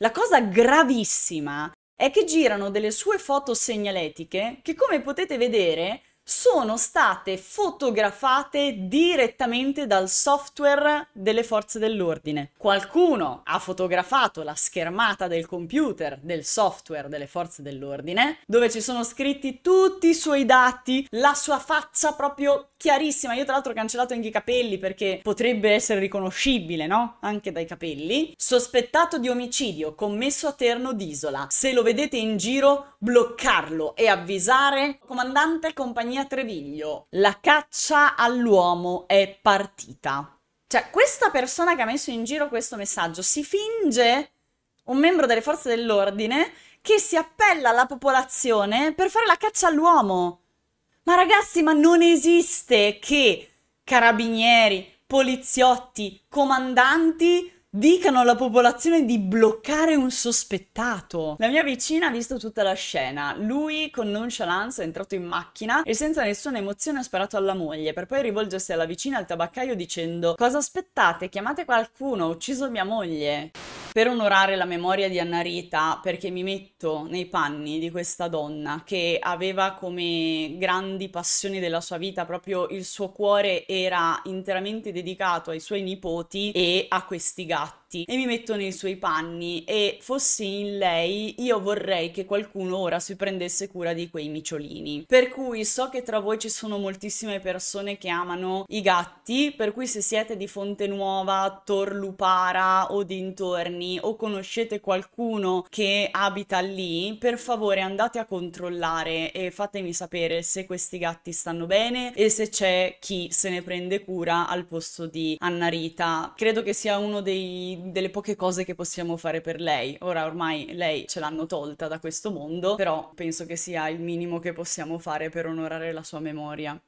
La cosa gravissima è che girano delle sue foto segnaletiche che, come potete vedere, sono state fotografate direttamente dal software delle forze dell'ordine. Qualcuno ha fotografato la schermata del computer del software delle forze dell'ordine, dove ci sono scritti tutti i suoi dati, la sua faccia proprio chiarissima. Io tra l'altro ho cancellato anche i capelli perché potrebbe essere riconoscibile, no? Anche dai capelli. Sospettato di omicidio commesso a Terno d'Isola. Se lo vedete in giro, bloccarlo e avvisare comandante compagnia Stefania Treviglio, la caccia all'uomo è partita. Cioè, questa persona che ha messo in giro questo messaggio si finge un membro delle forze dell'ordine che si appella alla popolazione per fare la caccia all'uomo. Ma ragazzi, ma non esiste che carabinieri, poliziotti, comandanti dicano alla popolazione di bloccare un sospettato. La mia vicina ha visto tutta la scena. Lui con nonchalance è entrato in macchina e senza nessuna emozione ha sparato alla moglie per poi rivolgersi alla vicina al tabaccaio dicendo cosa aspettate? Chiamate qualcuno, ho ucciso mia moglie per onorare la memoria di Annarita, perché mi metto nei panni di questa donna che aveva come grandi passioni della sua vita proprio il suo cuore era interamente dedicato ai suoi nipoti e a questi gatti davanti e mi metto nei suoi panni e fossi in lei io vorrei che qualcuno ora si prendesse cura di quei micciolini. Per cui so che tra voi ci sono moltissime persone che amano i gatti, per cui se siete di Fonte Nuova, Torlupara o dintorni o conoscete qualcuno che abita lì, per favore andate a controllare e fatemi sapere se questi gatti stanno bene e se c'è chi se ne prende cura al posto di Anna Rita. Credo che sia uno dei delle poche cose che possiamo fare per lei. Ora ormai lei ce l'hanno tolta da questo mondo, però penso che sia il minimo che possiamo fare per onorare la sua memoria.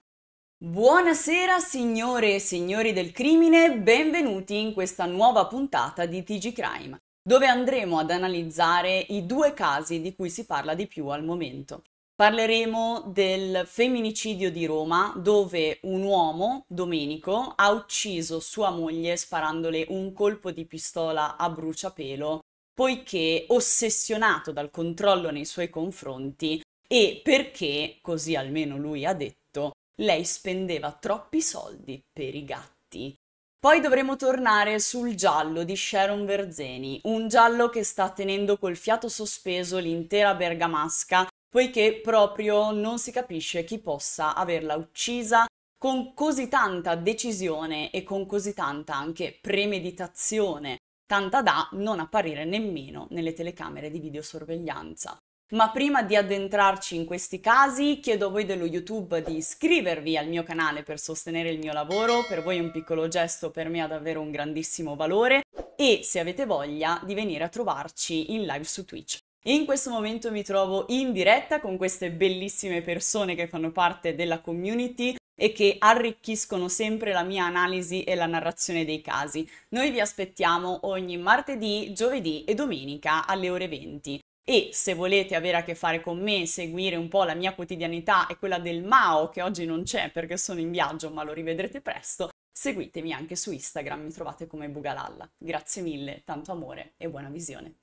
Buonasera signore e signori del crimine, benvenuti in questa nuova puntata di TG Crime, dove andremo ad analizzare i due casi di cui si parla di più al momento. Parleremo del femminicidio di Roma, dove un uomo, Domenico, ha ucciso sua moglie sparandole un colpo di pistola a bruciapelo, poiché ossessionato dal controllo nei suoi confronti e perché, così almeno lui ha detto, lei spendeva troppi soldi per i gatti. Poi dovremo tornare sul giallo di Sharon Verzeni, un giallo che sta tenendo col fiato sospeso l'intera bergamasca poiché proprio non si capisce chi possa averla uccisa con così tanta decisione e con così tanta anche premeditazione, tanta da non apparire nemmeno nelle telecamere di videosorveglianza. Ma prima di addentrarci in questi casi, chiedo a voi dello YouTube di iscrivervi al mio canale per sostenere il mio lavoro, per voi un piccolo gesto, per me ha davvero un grandissimo valore e se avete voglia di venire a trovarci in live su Twitch. In questo momento mi trovo in diretta con queste bellissime persone che fanno parte della community e che arricchiscono sempre la mia analisi e la narrazione dei casi. Noi vi aspettiamo ogni martedì, giovedì e domenica alle ore 20. E se volete avere a che fare con me, seguire un po' la mia quotidianità e quella del Mao, che oggi non c'è perché sono in viaggio, ma lo rivedrete presto, seguitemi anche su Instagram, mi trovate come Bugalalla. Grazie mille, tanto amore e buona visione.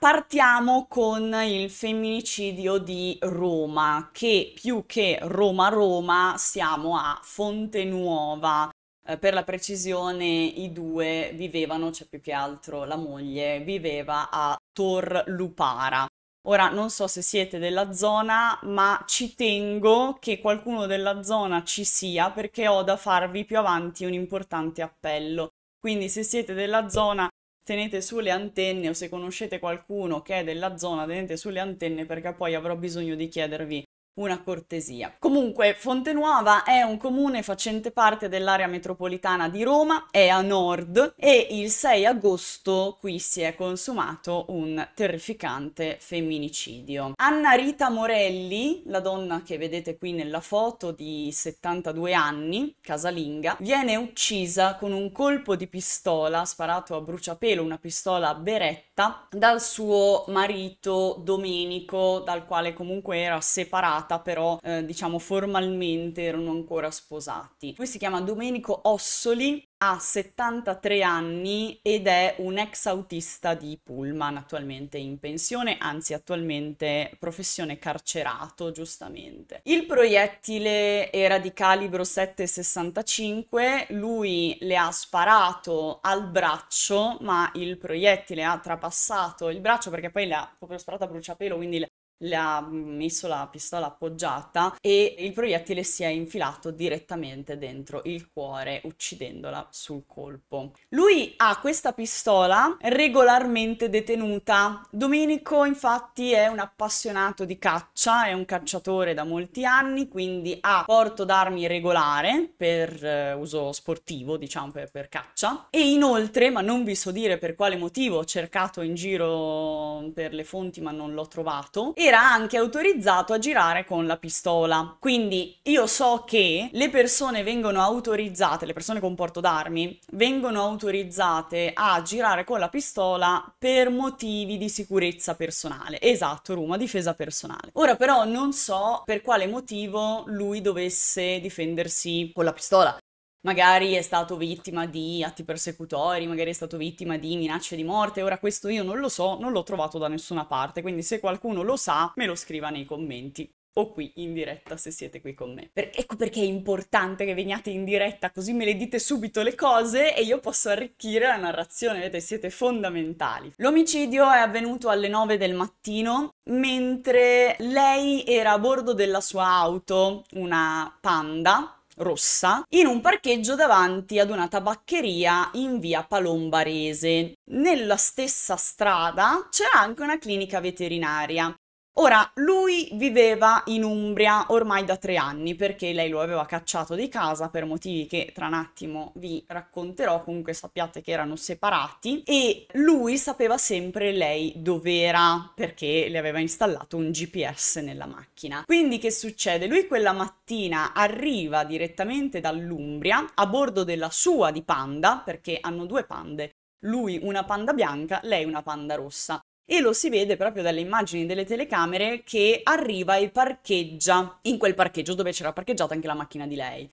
Partiamo con il femminicidio di Roma, che più che Roma-Roma siamo a Fontenuova. Eh, per la precisione i due vivevano, cioè più che altro la moglie, viveva a Tor Lupara. Ora non so se siete della zona, ma ci tengo che qualcuno della zona ci sia perché ho da farvi più avanti un importante appello. Quindi se siete della zona tenete sulle antenne o se conoscete qualcuno che è della zona tenete sulle antenne perché poi avrò bisogno di chiedervi una cortesia. Comunque, Fontenuova è un comune facente parte dell'area metropolitana di Roma, è a nord e il 6 agosto qui si è consumato un terrificante femminicidio. Anna Rita Morelli, la donna che vedete qui nella foto di 72 anni, casalinga, viene uccisa con un colpo di pistola sparato a bruciapelo, una pistola beretta, dal suo marito Domenico, dal quale comunque era separato data, però eh, diciamo formalmente erano ancora sposati. Lui si chiama Domenico Ossoli, ha 73 anni ed è un ex autista di Pullman, attualmente in pensione, anzi attualmente professione carcerato, giustamente. Il proiettile era di calibro 7,65, lui le ha sparato al braccio, ma il proiettile ha trapassato il braccio perché poi le ha proprio sparato a bruciapelo, quindi le ha messo la pistola appoggiata e il proiettile si è infilato direttamente dentro il cuore, uccidendola sul colpo. Lui ha questa pistola regolarmente detenuta. Domenico, infatti, è un appassionato di caccia, è un cacciatore da molti anni, quindi ha porto d'armi regolare per eh, uso sportivo, diciamo per, per caccia. E inoltre, ma non vi so dire per quale motivo, ho cercato in giro per le fonti ma non l'ho trovato, e era anche autorizzato a girare con la pistola. Quindi io so che le persone vengono autorizzate, le persone con porto d'armi, vengono autorizzate a girare con la pistola per motivi di sicurezza personale. Esatto, Roma, difesa personale. Ora però non so per quale motivo lui dovesse difendersi con la pistola magari è stato vittima di atti persecutori, magari è stato vittima di minacce di morte, ora questo io non lo so, non l'ho trovato da nessuna parte, quindi se qualcuno lo sa me lo scriva nei commenti o qui in diretta se siete qui con me. Per, ecco perché è importante che veniate in diretta così me le dite subito le cose e io posso arricchire la narrazione, vedete siete fondamentali. L'omicidio è avvenuto alle 9 del mattino mentre lei era a bordo della sua auto, una panda, rossa in un parcheggio davanti ad una tabaccheria in via Palombarese. Nella stessa strada c'era anche una clinica veterinaria Ora, lui viveva in Umbria ormai da tre anni perché lei lo aveva cacciato di casa per motivi che tra un attimo vi racconterò, comunque sappiate che erano separati e lui sapeva sempre lei dov'era perché le aveva installato un GPS nella macchina. Quindi che succede? Lui quella mattina arriva direttamente dall'Umbria a bordo della sua di panda perché hanno due pande, lui una panda bianca, lei una panda rossa e lo si vede proprio dalle immagini delle telecamere che arriva e parcheggia in quel parcheggio dove c'era parcheggiata anche la macchina di lei.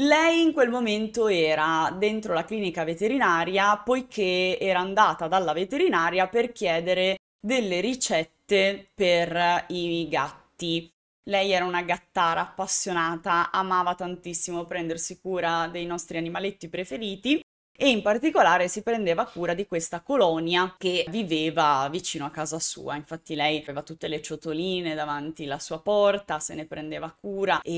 Lei in quel momento era dentro la clinica veterinaria poiché era andata dalla veterinaria per chiedere delle ricette per i gatti. Lei era una gattara appassionata, amava tantissimo prendersi cura dei nostri animaletti preferiti e in particolare si prendeva cura di questa colonia che viveva vicino a casa sua. Infatti lei aveva tutte le ciotoline davanti alla sua porta, se ne prendeva cura e,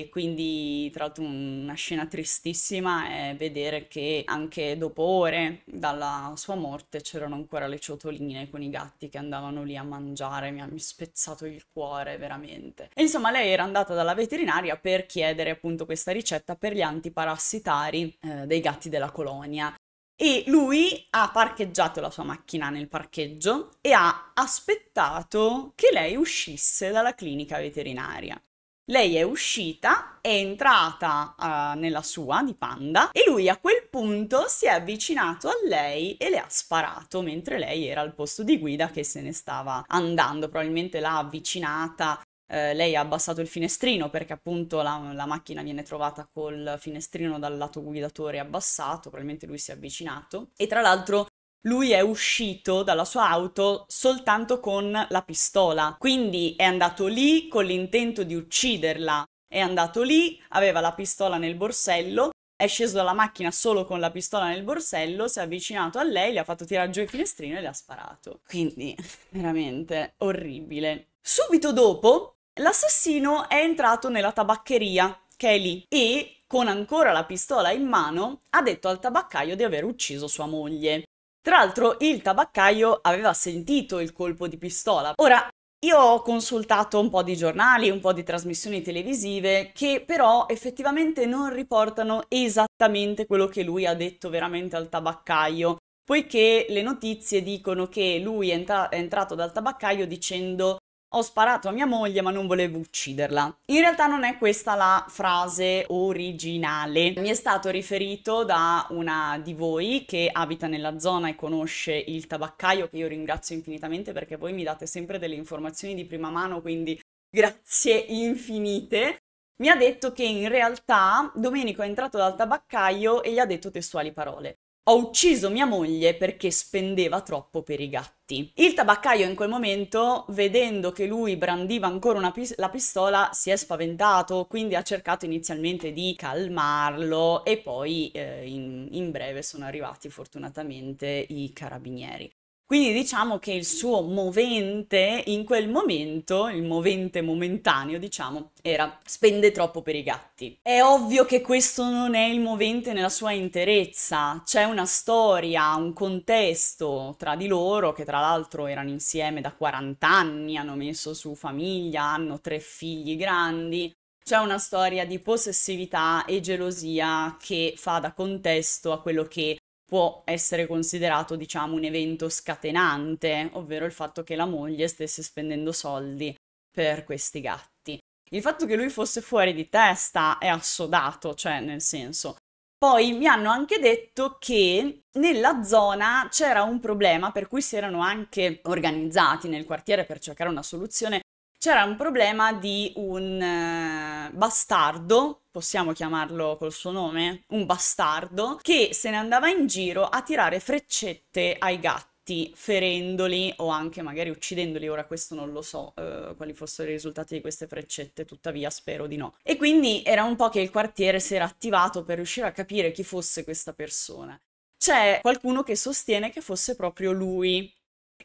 e quindi tra l'altro una scena tristissima è vedere che anche dopo ore dalla sua morte c'erano ancora le ciotoline con i gatti che andavano lì a mangiare, mi ha spezzato il cuore veramente. E insomma lei era andata dalla veterinaria per chiedere appunto questa ricetta per gli antiparassitari eh, dei gatti della colonia. Polonia e lui ha parcheggiato la sua macchina nel parcheggio e ha aspettato che lei uscisse dalla clinica veterinaria. Lei è uscita, è entrata uh, nella sua di Panda e lui a quel punto si è avvicinato a lei e le ha sparato mentre lei era al posto di guida che se ne stava andando. Probabilmente l'ha avvicinata eh, lei ha abbassato il finestrino perché appunto la, la, macchina viene trovata col finestrino dal lato guidatore abbassato, probabilmente lui si è avvicinato e tra l'altro lui è uscito dalla sua auto soltanto con la pistola, quindi è andato lì con l'intento di ucciderla, è andato lì, aveva la pistola nel borsello, è sceso dalla macchina solo con la pistola nel borsello, si è avvicinato a lei, le ha fatto tirare giù il finestrino e le ha sparato. Quindi veramente orribile. Subito dopo L'assassino è entrato nella tabaccheria, che è lì, e con ancora la pistola in mano, ha detto al tabaccaio di aver ucciso sua moglie. Tra l'altro il tabaccaio aveva sentito il colpo di pistola. Ora, io ho consultato un po' di giornali, un po' di trasmissioni televisive che però effettivamente non riportano esattamente quello che lui ha detto veramente al tabaccaio, poiché le notizie dicono che lui è, entra- è entrato dal tabaccaio dicendo ho sparato a mia moglie ma non volevo ucciderla. In realtà non è questa la frase originale. Mi è stato riferito da una di voi che abita nella zona e conosce il tabaccaio, che io ringrazio infinitamente perché voi mi date sempre delle informazioni di prima mano, quindi grazie infinite. Mi ha detto che in realtà Domenico è entrato dal tabaccaio e gli ha detto testuali parole. Ho ucciso mia moglie perché spendeva troppo per i gatti. Il tabaccaio in quel momento, vedendo che lui brandiva ancora pis- la pistola, si è spaventato, quindi ha cercato inizialmente di calmarlo e poi eh, in, in breve sono arrivati fortunatamente i carabinieri. Quindi diciamo che il suo movente in quel momento, il movente momentaneo, diciamo, era spende troppo per i gatti. È ovvio che questo non è il movente nella sua interezza, c'è una storia, un contesto tra di loro che tra l'altro erano insieme da 40 anni, hanno messo su famiglia, hanno tre figli grandi, c'è una storia di possessività e gelosia che fa da contesto a quello che può essere considerato, diciamo, un evento scatenante, ovvero il fatto che la moglie stesse spendendo soldi per questi gatti. Il fatto che lui fosse fuori di testa è assodato, cioè nel senso. Poi mi hanno anche detto che nella zona c'era un problema per cui si erano anche organizzati nel quartiere per cercare una soluzione c'era un problema di un eh, bastardo, possiamo chiamarlo col suo nome, un bastardo, che se ne andava in giro a tirare freccette ai gatti ferendoli o anche magari uccidendoli, ora questo non lo so eh, quali fossero i risultati di queste freccette, tuttavia spero di no. E quindi era un po' che il quartiere si era attivato per riuscire a capire chi fosse questa persona. C'è qualcuno che sostiene che fosse proprio lui,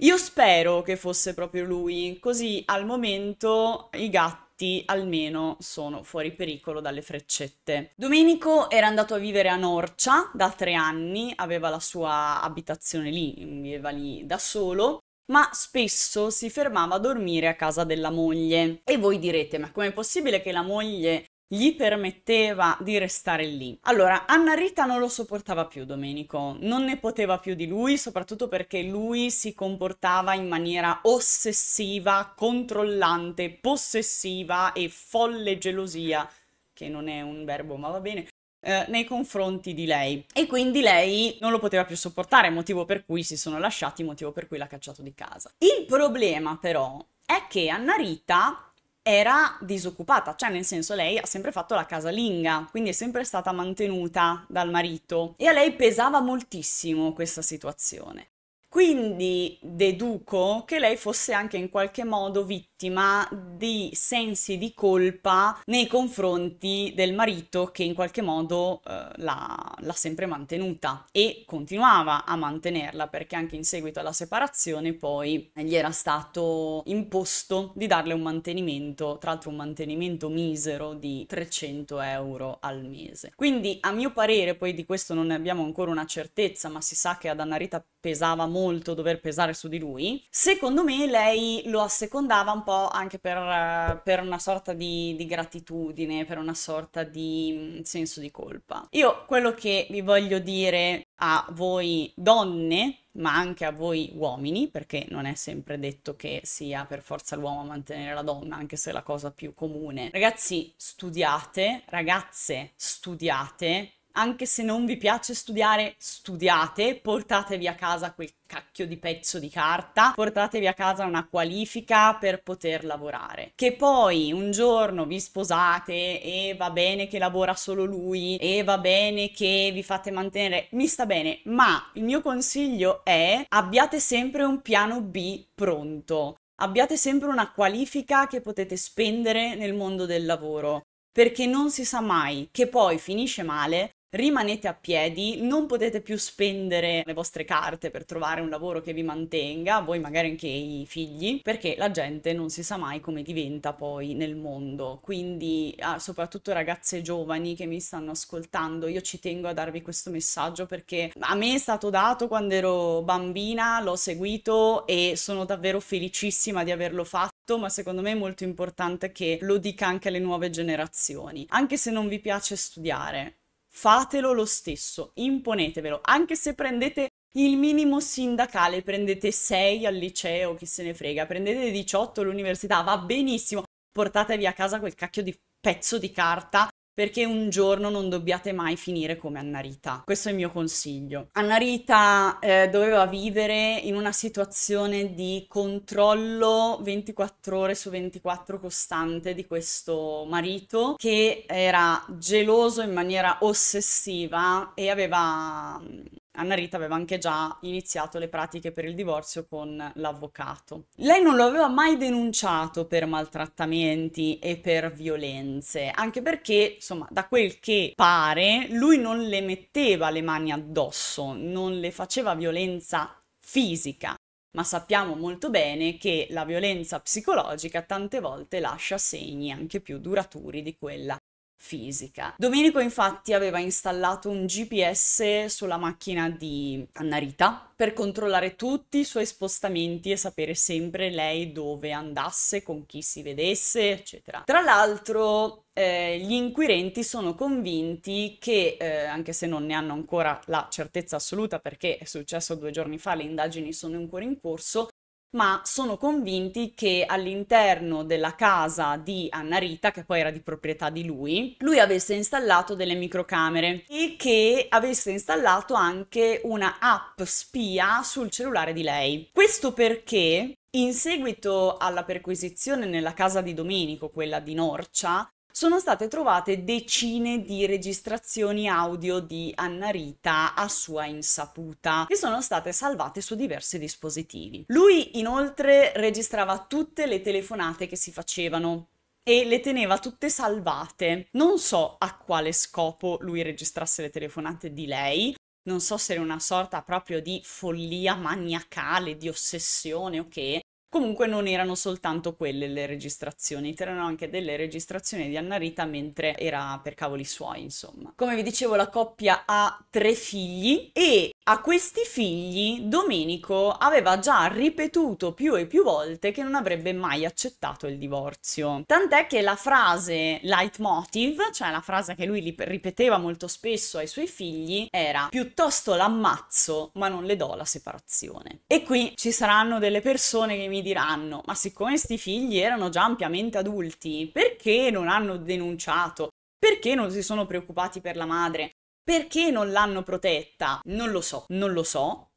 io spero che fosse proprio lui, così al momento i gatti almeno sono fuori pericolo dalle freccette. Domenico era andato a vivere a Norcia da tre anni, aveva la sua abitazione lì, viveva lì da solo. Ma spesso si fermava a dormire a casa della moglie. E voi direte: ma com'è possibile che la moglie gli permetteva di restare lì. Allora, Anna Rita non lo sopportava più Domenico, non ne poteva più di lui, soprattutto perché lui si comportava in maniera ossessiva, controllante, possessiva e folle gelosia, che non è un verbo, ma va bene. Eh, nei confronti di lei e quindi lei non lo poteva più sopportare, motivo per cui si sono lasciati, motivo per cui l'ha cacciato di casa. Il problema però è che Anna Rita era disoccupata, cioè nel senso lei ha sempre fatto la casalinga, quindi è sempre stata mantenuta dal marito e a lei pesava moltissimo questa situazione. Quindi deduco che lei fosse anche in qualche modo vittima vittima di sensi di colpa nei confronti del marito che in qualche modo eh, l'ha, sempre mantenuta e continuava a mantenerla perché anche in seguito alla separazione poi gli era stato imposto di darle un mantenimento, tra l'altro un mantenimento misero di 300 euro al mese. Quindi a mio parere, poi di questo non ne abbiamo ancora una certezza, ma si sa che ad Anna Rita pesava molto dover pesare su di lui, secondo me lei lo assecondava un po' po' anche per, per una sorta di, di, gratitudine, per una sorta di mm, senso di colpa. Io quello che vi voglio dire a voi donne, ma anche a voi uomini, perché non è sempre detto che sia per forza l'uomo a mantenere la donna, anche se è la cosa più comune. Ragazzi, studiate, ragazze, studiate, anche se non vi piace studiare, studiate, portatevi a casa quel cacchio di pezzo di carta, portatevi a casa una qualifica per poter lavorare. Che poi un giorno vi sposate e va bene che lavora solo lui e va bene che vi fate mantenere, mi sta bene, ma il mio consiglio è abbiate sempre un piano B pronto. Abbiate sempre una qualifica che potete spendere nel mondo del lavoro perché non si sa mai che poi finisce male rimanete a piedi, non potete più spendere le vostre carte per trovare un lavoro che vi mantenga, voi magari anche i figli, perché la gente non si sa mai come diventa poi nel mondo. Quindi, ah, soprattutto ragazze giovani che mi stanno ascoltando, io ci tengo a darvi questo messaggio perché a me è stato dato quando ero bambina, l'ho seguito e sono davvero felicissima di averlo fatto ma secondo me è molto importante che lo dica anche alle nuove generazioni. Anche se non vi piace studiare, fatelo lo stesso, imponetevelo, anche se prendete il minimo sindacale, prendete 6 al liceo, chi se ne frega, prendete 18 all'università, va benissimo, portatevi a casa quel cacchio di pezzo di carta perché un giorno non dobbiate mai finire come Annarita. Questo è il mio consiglio. Annarita eh, doveva vivere in una situazione di controllo 24 ore su 24 costante di questo marito che era geloso in maniera ossessiva e aveva mm, Anna Rita aveva anche già iniziato le pratiche per il divorzio con l'avvocato. Lei non lo aveva mai denunciato per maltrattamenti e per violenze, anche perché, insomma, da quel che pare, lui non le metteva le mani addosso, non le faceva violenza fisica. Ma sappiamo molto bene che la violenza psicologica tante volte lascia segni anche più duraturi di quella fisica. Domenico infatti aveva installato un GPS sulla macchina di Annarita per controllare tutti i suoi spostamenti e sapere sempre lei dove andasse, con chi si vedesse, eccetera. Tra l'altro eh, gli inquirenti sono convinti che, eh, anche se non ne hanno ancora la certezza assoluta perché è successo due giorni fa, le indagini sono ancora in corso, ma sono convinti che all'interno della casa di Anna Rita, che poi era di proprietà di lui, lui avesse installato delle microcamere e che avesse installato anche una app spia sul cellulare di lei. Questo perché in seguito alla perquisizione nella casa di Domenico, quella di Norcia, sono state trovate decine di registrazioni audio di Anna Rita a sua insaputa, che sono state salvate su diversi dispositivi. Lui inoltre registrava tutte le telefonate che si facevano e le teneva tutte salvate. Non so a quale scopo lui registrasse le telefonate di lei, non so se era una sorta proprio di follia maniacale, di ossessione o okay, che, Comunque non erano soltanto quelle le registrazioni, c'erano anche delle registrazioni di Annarita mentre era per cavoli suoi, insomma. Come vi dicevo, la coppia ha tre figli e a questi figli Domenico aveva già ripetuto più e più volte che non avrebbe mai accettato il divorzio. Tant'è che la frase leitmotiv, cioè la frase che lui ripeteva molto spesso ai suoi figli, era piuttosto l'ammazzo ma non le do la separazione. E qui ci saranno delle persone che mi mi diranno, ma siccome sti figli erano già ampiamente adulti, perché non hanno denunciato? Perché non si sono preoccupati per la madre? Perché non l'hanno protetta? Non lo so, non lo so.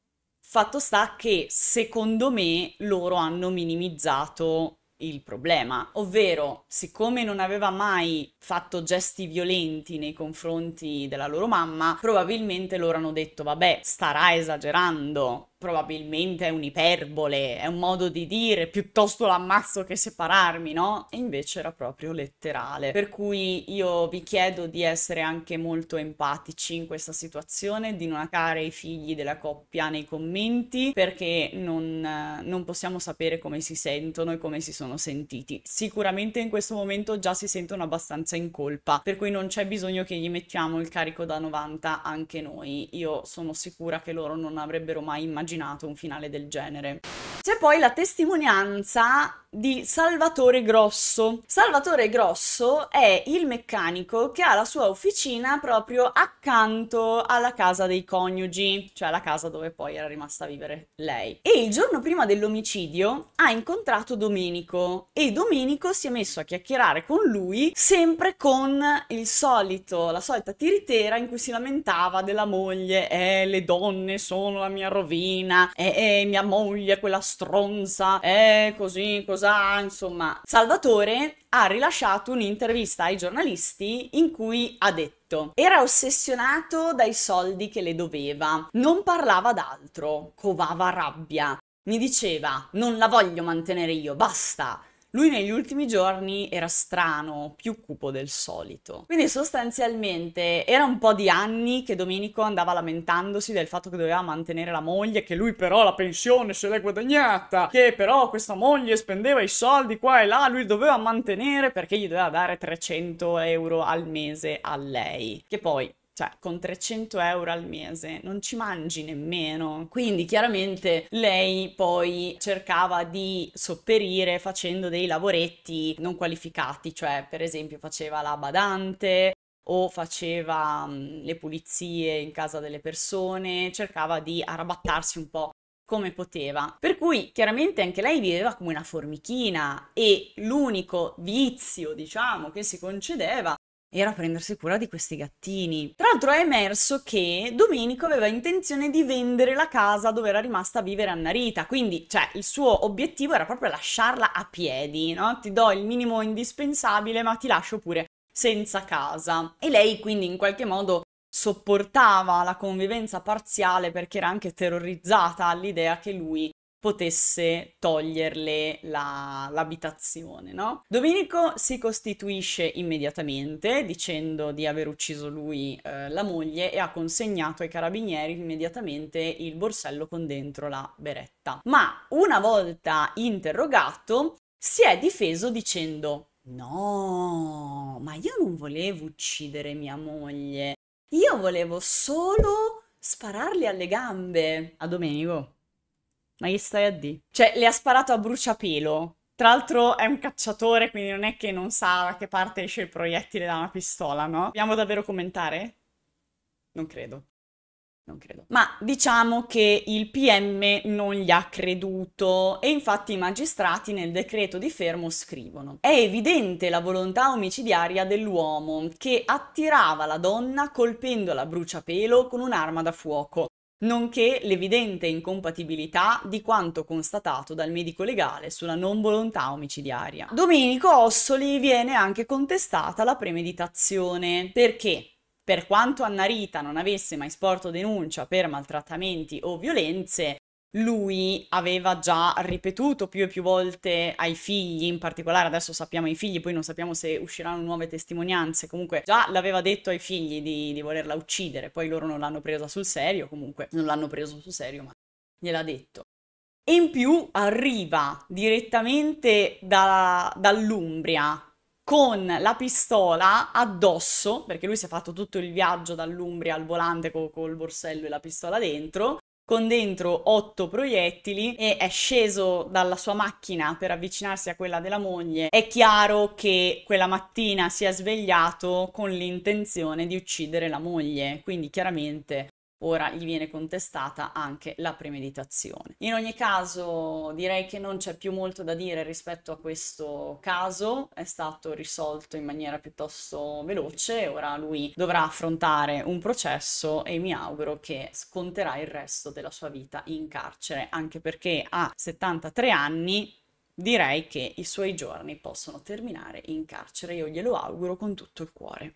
Fatto sta che secondo me loro hanno minimizzato il problema, ovvero siccome non aveva mai fatto gesti violenti nei confronti della loro mamma, probabilmente loro hanno detto vabbè, starà esagerando, probabilmente è un'iperbole, è un modo di dire, piuttosto l'ammazzo che separarmi, no? E invece era proprio letterale. Per cui io vi chiedo di essere anche molto empatici in questa situazione, di non accare i figli della coppia nei commenti, perché non, non possiamo sapere come si sentono e come si sono sentiti. Sicuramente in questo momento già si sentono abbastanza in colpa, per cui non c'è bisogno che gli mettiamo il carico da 90 anche noi. Io sono sicura che loro non avrebbero mai immaginato immaginato un finale del genere. C'è poi la testimonianza di Salvatore Grosso. Salvatore Grosso è il meccanico che ha la sua officina proprio accanto alla casa dei coniugi, cioè la casa dove poi era rimasta a vivere lei. E il giorno prima dell'omicidio ha incontrato Domenico e Domenico si è messo a chiacchierare con lui sempre con il solito, la solita tiritera in cui si lamentava della moglie, eh le donne sono la mia rovina carina, eh, eh, mia moglie, quella stronza, eh, così, cos'ha, insomma. Salvatore ha rilasciato un'intervista ai giornalisti in cui ha detto era ossessionato dai soldi che le doveva, non parlava d'altro, covava rabbia, mi diceva non la voglio mantenere io, basta, lui negli ultimi giorni era strano, più cupo del solito. Quindi sostanzialmente era un po' di anni che Domenico andava lamentandosi del fatto che doveva mantenere la moglie, che lui però la pensione se l'è guadagnata, che però questa moglie spendeva i soldi qua e là, lui doveva mantenere perché gli doveva dare 300 euro al mese a lei. Che poi cioè con 300 euro al mese non ci mangi nemmeno. Quindi chiaramente lei poi cercava di sopperire facendo dei lavoretti non qualificati, cioè per esempio faceva la badante, o faceva mm, le pulizie in casa delle persone, cercava di arrabattarsi un po' come poteva. Per cui chiaramente anche lei viveva come una formichina e l'unico vizio, diciamo, che si concedeva era prendersi cura di questi gattini. Tra l'altro è emerso che Domenico aveva intenzione di vendere la casa dove era rimasta a vivere Annarita, quindi cioè il suo obiettivo era proprio lasciarla a piedi, no? Ti do il minimo indispensabile ma ti lascio pure senza casa. E lei quindi in qualche modo sopportava la convivenza parziale perché era anche terrorizzata all'idea che lui potesse toglierle la, l'abitazione, no? Domenico si costituisce immediatamente dicendo di aver ucciso lui eh, la moglie e ha consegnato ai carabinieri immediatamente il borsello con dentro la beretta. Ma una volta interrogato si è difeso dicendo no, ma io non volevo uccidere mia moglie, io volevo solo spararle alle gambe a Domenico. Ma che stai a D. Cioè, le ha sparato a bruciapelo. Tra l'altro è un cacciatore, quindi non è che non sa da che parte esce il proiettile da una pistola, no? Vogliamo davvero commentare? Non credo. Non credo. Ma diciamo che il PM non gli ha creduto e infatti i magistrati nel decreto di fermo scrivono è evidente la volontà omicidiaria dell'uomo che attirava la donna colpendola a bruciapelo con un'arma da fuoco nonché l'evidente incompatibilità di quanto constatato dal medico legale sulla non volontà omicidiaria. Domenico Ossoli viene anche contestata la premeditazione, perché per quanto Annarita non avesse mai sporto denuncia per maltrattamenti o violenze, lui aveva già ripetuto più e più volte ai figli, in particolare adesso sappiamo i figli, poi non sappiamo se usciranno nuove testimonianze, comunque già l'aveva detto ai figli di, di volerla uccidere, poi loro non l'hanno presa sul serio, comunque non l'hanno preso sul serio, ma gliel'ha detto. E in più arriva direttamente da, dall'Umbria con la pistola addosso, perché lui si è fatto tutto il viaggio dall'Umbria al volante co- col borsello e la pistola dentro, con dentro otto proiettili e è sceso dalla sua macchina per avvicinarsi a quella della moglie, è chiaro che quella mattina si è svegliato con l'intenzione di uccidere la moglie, quindi chiaramente ora gli viene contestata anche la premeditazione. In ogni caso direi che non c'è più molto da dire rispetto a questo caso, è stato risolto in maniera piuttosto veloce, ora lui dovrà affrontare un processo e mi auguro che sconterà il resto della sua vita in carcere, anche perché a 73 anni direi che i suoi giorni possono terminare in carcere, io glielo auguro con tutto il cuore.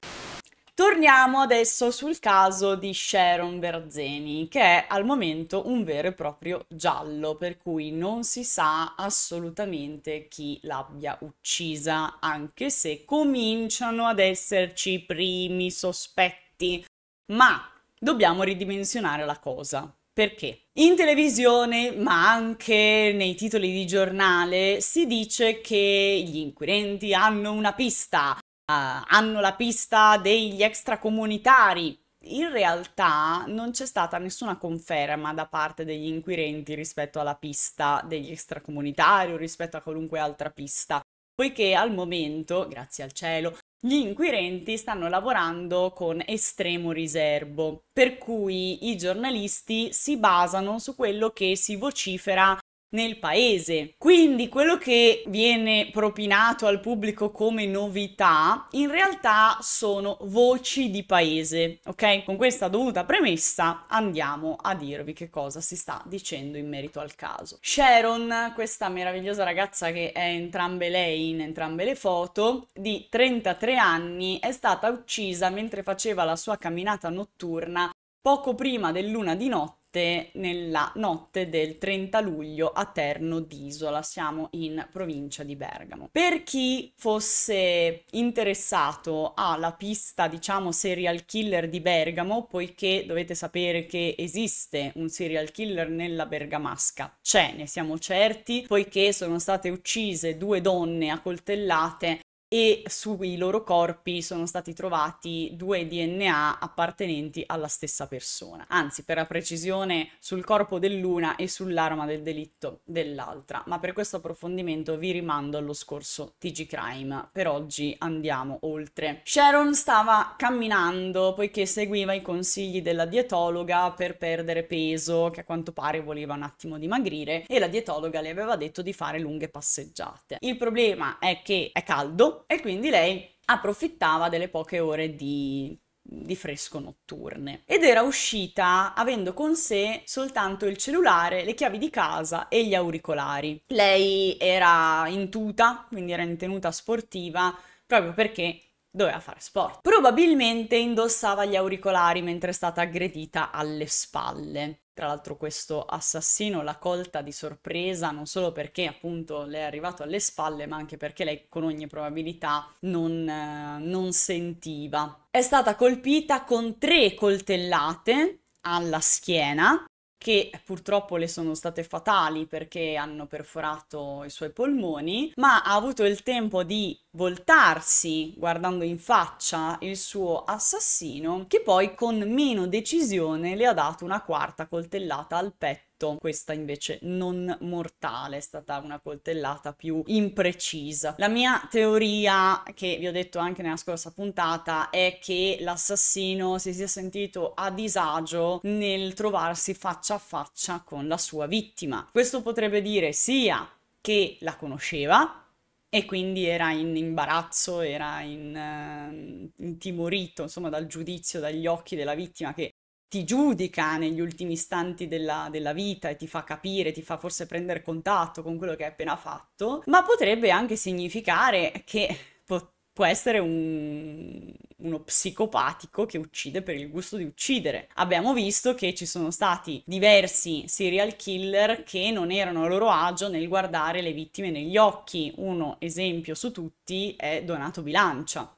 Torniamo adesso sul caso di Sharon Verzeni, che è al momento un vero e proprio giallo, per cui non si sa assolutamente chi l'abbia uccisa, anche se cominciano ad esserci i primi sospetti. Ma dobbiamo ridimensionare la cosa. Perché? In televisione, ma anche nei titoli di giornale, si dice che gli inquirenti hanno una pista, eh, hanno la pista degli extracomunitari. In realtà non c'è stata nessuna conferma da parte degli inquirenti rispetto alla pista degli extracomunitari o rispetto a qualunque altra pista, poiché al momento, grazie al cielo, gli inquirenti stanno lavorando con estremo riservo, per cui i giornalisti si basano su quello che si vocifera nel paese. Quindi quello che viene propinato al pubblico come novità in realtà sono voci di paese, ok? Con questa dovuta premessa andiamo a dirvi che cosa si sta dicendo in merito al caso. Sharon, questa meravigliosa ragazza che è entrambe lei in entrambe le foto, di 33 anni, è stata uccisa mentre faceva la sua camminata notturna poco prima dell'una di notte notte, nella notte del 30 luglio a Terno d'Isola, siamo in provincia di Bergamo. Per chi fosse interessato alla pista, diciamo, serial killer di Bergamo, poiché dovete sapere che esiste un serial killer nella Bergamasca, c'è, ne siamo certi, poiché sono state uccise due donne a coltellate e sui loro corpi sono stati trovati due DNA appartenenti alla stessa persona, anzi per la precisione sul corpo dell'una e sull'arma del delitto dell'altra, ma per questo approfondimento vi rimando allo scorso TG Crime, per oggi andiamo oltre. Sharon stava camminando poiché seguiva i consigli della dietologa per perdere peso, che a quanto pare voleva un attimo dimagrire, e la dietologa le aveva detto di fare lunghe passeggiate. Il problema è che è caldo, e quindi lei approfittava delle poche ore di, di fresco notturne ed era uscita avendo con sé soltanto il cellulare, le chiavi di casa e gli auricolari. Lei era in tuta, quindi era in tenuta sportiva, proprio perché doveva fare sport. Probabilmente indossava gli auricolari mentre è stata aggredita alle spalle. Tra l'altro questo assassino l'ha colta di sorpresa non solo perché appunto le è arrivato alle spalle, ma anche perché lei con ogni probabilità non, eh, non sentiva. È stata colpita con tre coltellate alla schiena che purtroppo le sono state fatali perché hanno perforato i suoi polmoni, ma ha avuto il tempo di voltarsi guardando in faccia il suo assassino, che poi con meno decisione le ha dato una quarta coltellata al petto perfetto, questa invece non mortale, è stata una coltellata più imprecisa. La mia teoria, che vi ho detto anche nella scorsa puntata, è che l'assassino si sia sentito a disagio nel trovarsi faccia a faccia con la sua vittima. Questo potrebbe dire sia che la conosceva, e quindi era in imbarazzo, era in, uh, intimorito, insomma, dal giudizio, dagli occhi della vittima che ti giudica negli ultimi istanti della, della, vita e ti fa capire, ti fa forse prendere contatto con quello che hai appena fatto, ma potrebbe anche significare che pot- può essere un, uno psicopatico che uccide per il gusto di uccidere. Abbiamo visto che ci sono stati diversi serial killer che non erano a loro agio nel guardare le vittime negli occhi. Uno esempio su tutti è Donato Bilancia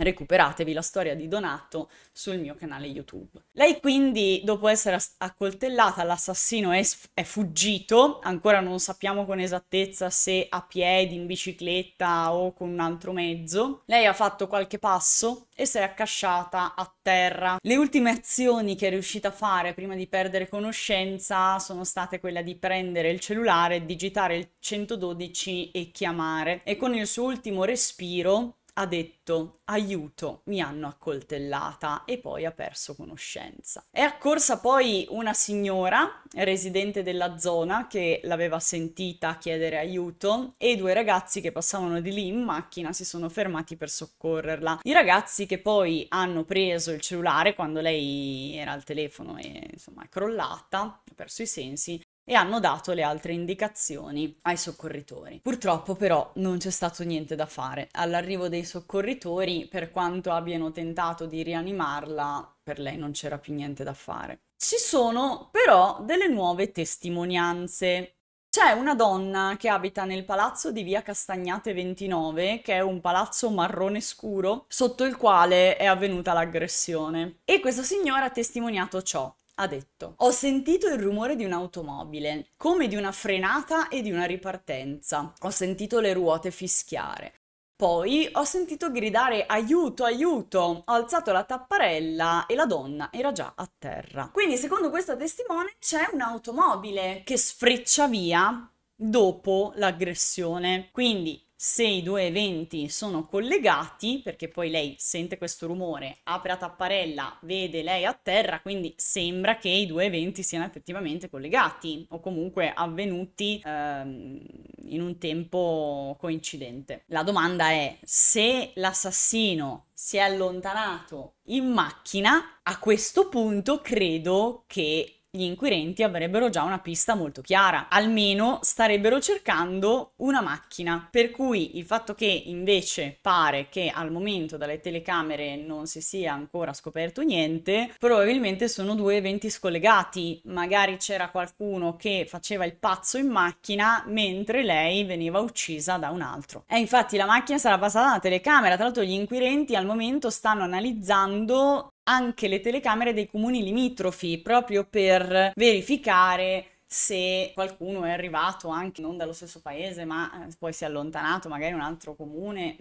recuperatevi la storia di Donato sul mio canale YouTube. Lei quindi, dopo essere accoltellata, l'assassino è, è, fuggito, ancora non sappiamo con esattezza se a piedi, in bicicletta o con un altro mezzo. Lei ha fatto qualche passo e si è accasciata a terra. Le ultime azioni che è riuscita a fare prima di perdere conoscenza sono state quella di prendere il cellulare, digitare il 112 e chiamare. E con il suo ultimo respiro ha detto aiuto, mi hanno accoltellata e poi ha perso conoscenza. È accorsa poi una signora residente della zona che l'aveva sentita chiedere aiuto e due ragazzi che passavano di lì in macchina si sono fermati per soccorrerla. I ragazzi che poi hanno preso il cellulare quando lei era al telefono e insomma è crollata, ha perso i sensi, e hanno dato le altre indicazioni ai soccorritori. Purtroppo però non c'è stato niente da fare. All'arrivo dei soccorritori, per quanto abbiano tentato di rianimarla, per lei non c'era più niente da fare. Ci sono però delle nuove testimonianze. C'è una donna che abita nel palazzo di via Castagnate 29, che è un palazzo marrone scuro, sotto il quale è avvenuta l'aggressione. E questa signora ha testimoniato ciò ha detto Ho sentito il rumore di un'automobile, come di una frenata e di una ripartenza. Ho sentito le ruote fischiare. Poi ho sentito gridare aiuto, aiuto, ho alzato la tapparella e la donna era già a terra. Quindi secondo questa testimone c'è un'automobile che sfreccia via dopo l'aggressione. Quindi se i due eventi sono collegati, perché poi lei sente questo rumore, apre la tapparella, vede lei a terra, quindi sembra che i due eventi siano effettivamente collegati o comunque avvenuti ehm, in un tempo coincidente. La domanda è se l'assassino si è allontanato in macchina, a questo punto credo che gli inquirenti avrebbero già una pista molto chiara, almeno starebbero cercando una macchina, per cui il fatto che invece pare che al momento dalle telecamere non si sia ancora scoperto niente, probabilmente sono due eventi scollegati, magari c'era qualcuno che faceva il pazzo in macchina mentre lei veniva uccisa da un altro. E infatti la macchina sarà passata da una telecamera, tra l'altro gli inquirenti al momento stanno analizzando anche le telecamere dei comuni limitrofi proprio per verificare se qualcuno è arrivato anche non dallo stesso paese ma eh, poi si è allontanato magari in un altro comune.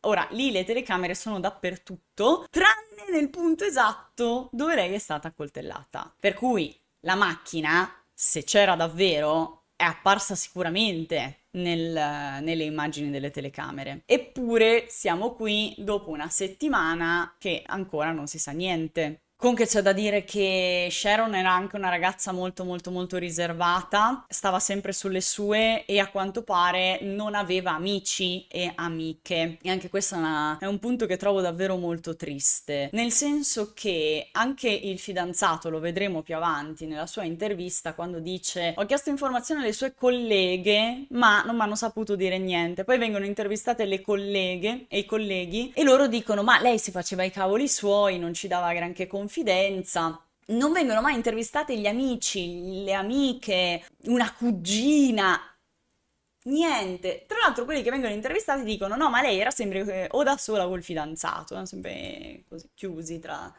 Ora, lì le telecamere sono dappertutto, tranne nel punto esatto dove lei è stata accoltellata. Per cui la macchina, se c'era davvero, è apparsa sicuramente nel, nelle immagini delle telecamere. Eppure siamo qui dopo una settimana che ancora non si sa niente. Comunque c'è da dire che Sharon era anche una ragazza molto molto molto riservata, stava sempre sulle sue e a quanto pare non aveva amici e amiche. E anche questo è, un punto che trovo davvero molto triste, nel senso che anche il fidanzato, lo vedremo più avanti nella sua intervista, quando dice ho chiesto informazioni alle sue colleghe ma non mi hanno saputo dire niente. Poi vengono intervistate le colleghe e i colleghi e loro dicono ma lei si faceva i cavoli suoi, non ci dava granché confidenza confidenza. Non vengono mai intervistate gli amici, le amiche, una cugina, niente. Tra l'altro, quelli che vengono intervistati dicono: No, ma lei era sempre eh, o da sola o il fidanzato, eh, sempre così chiusi tra,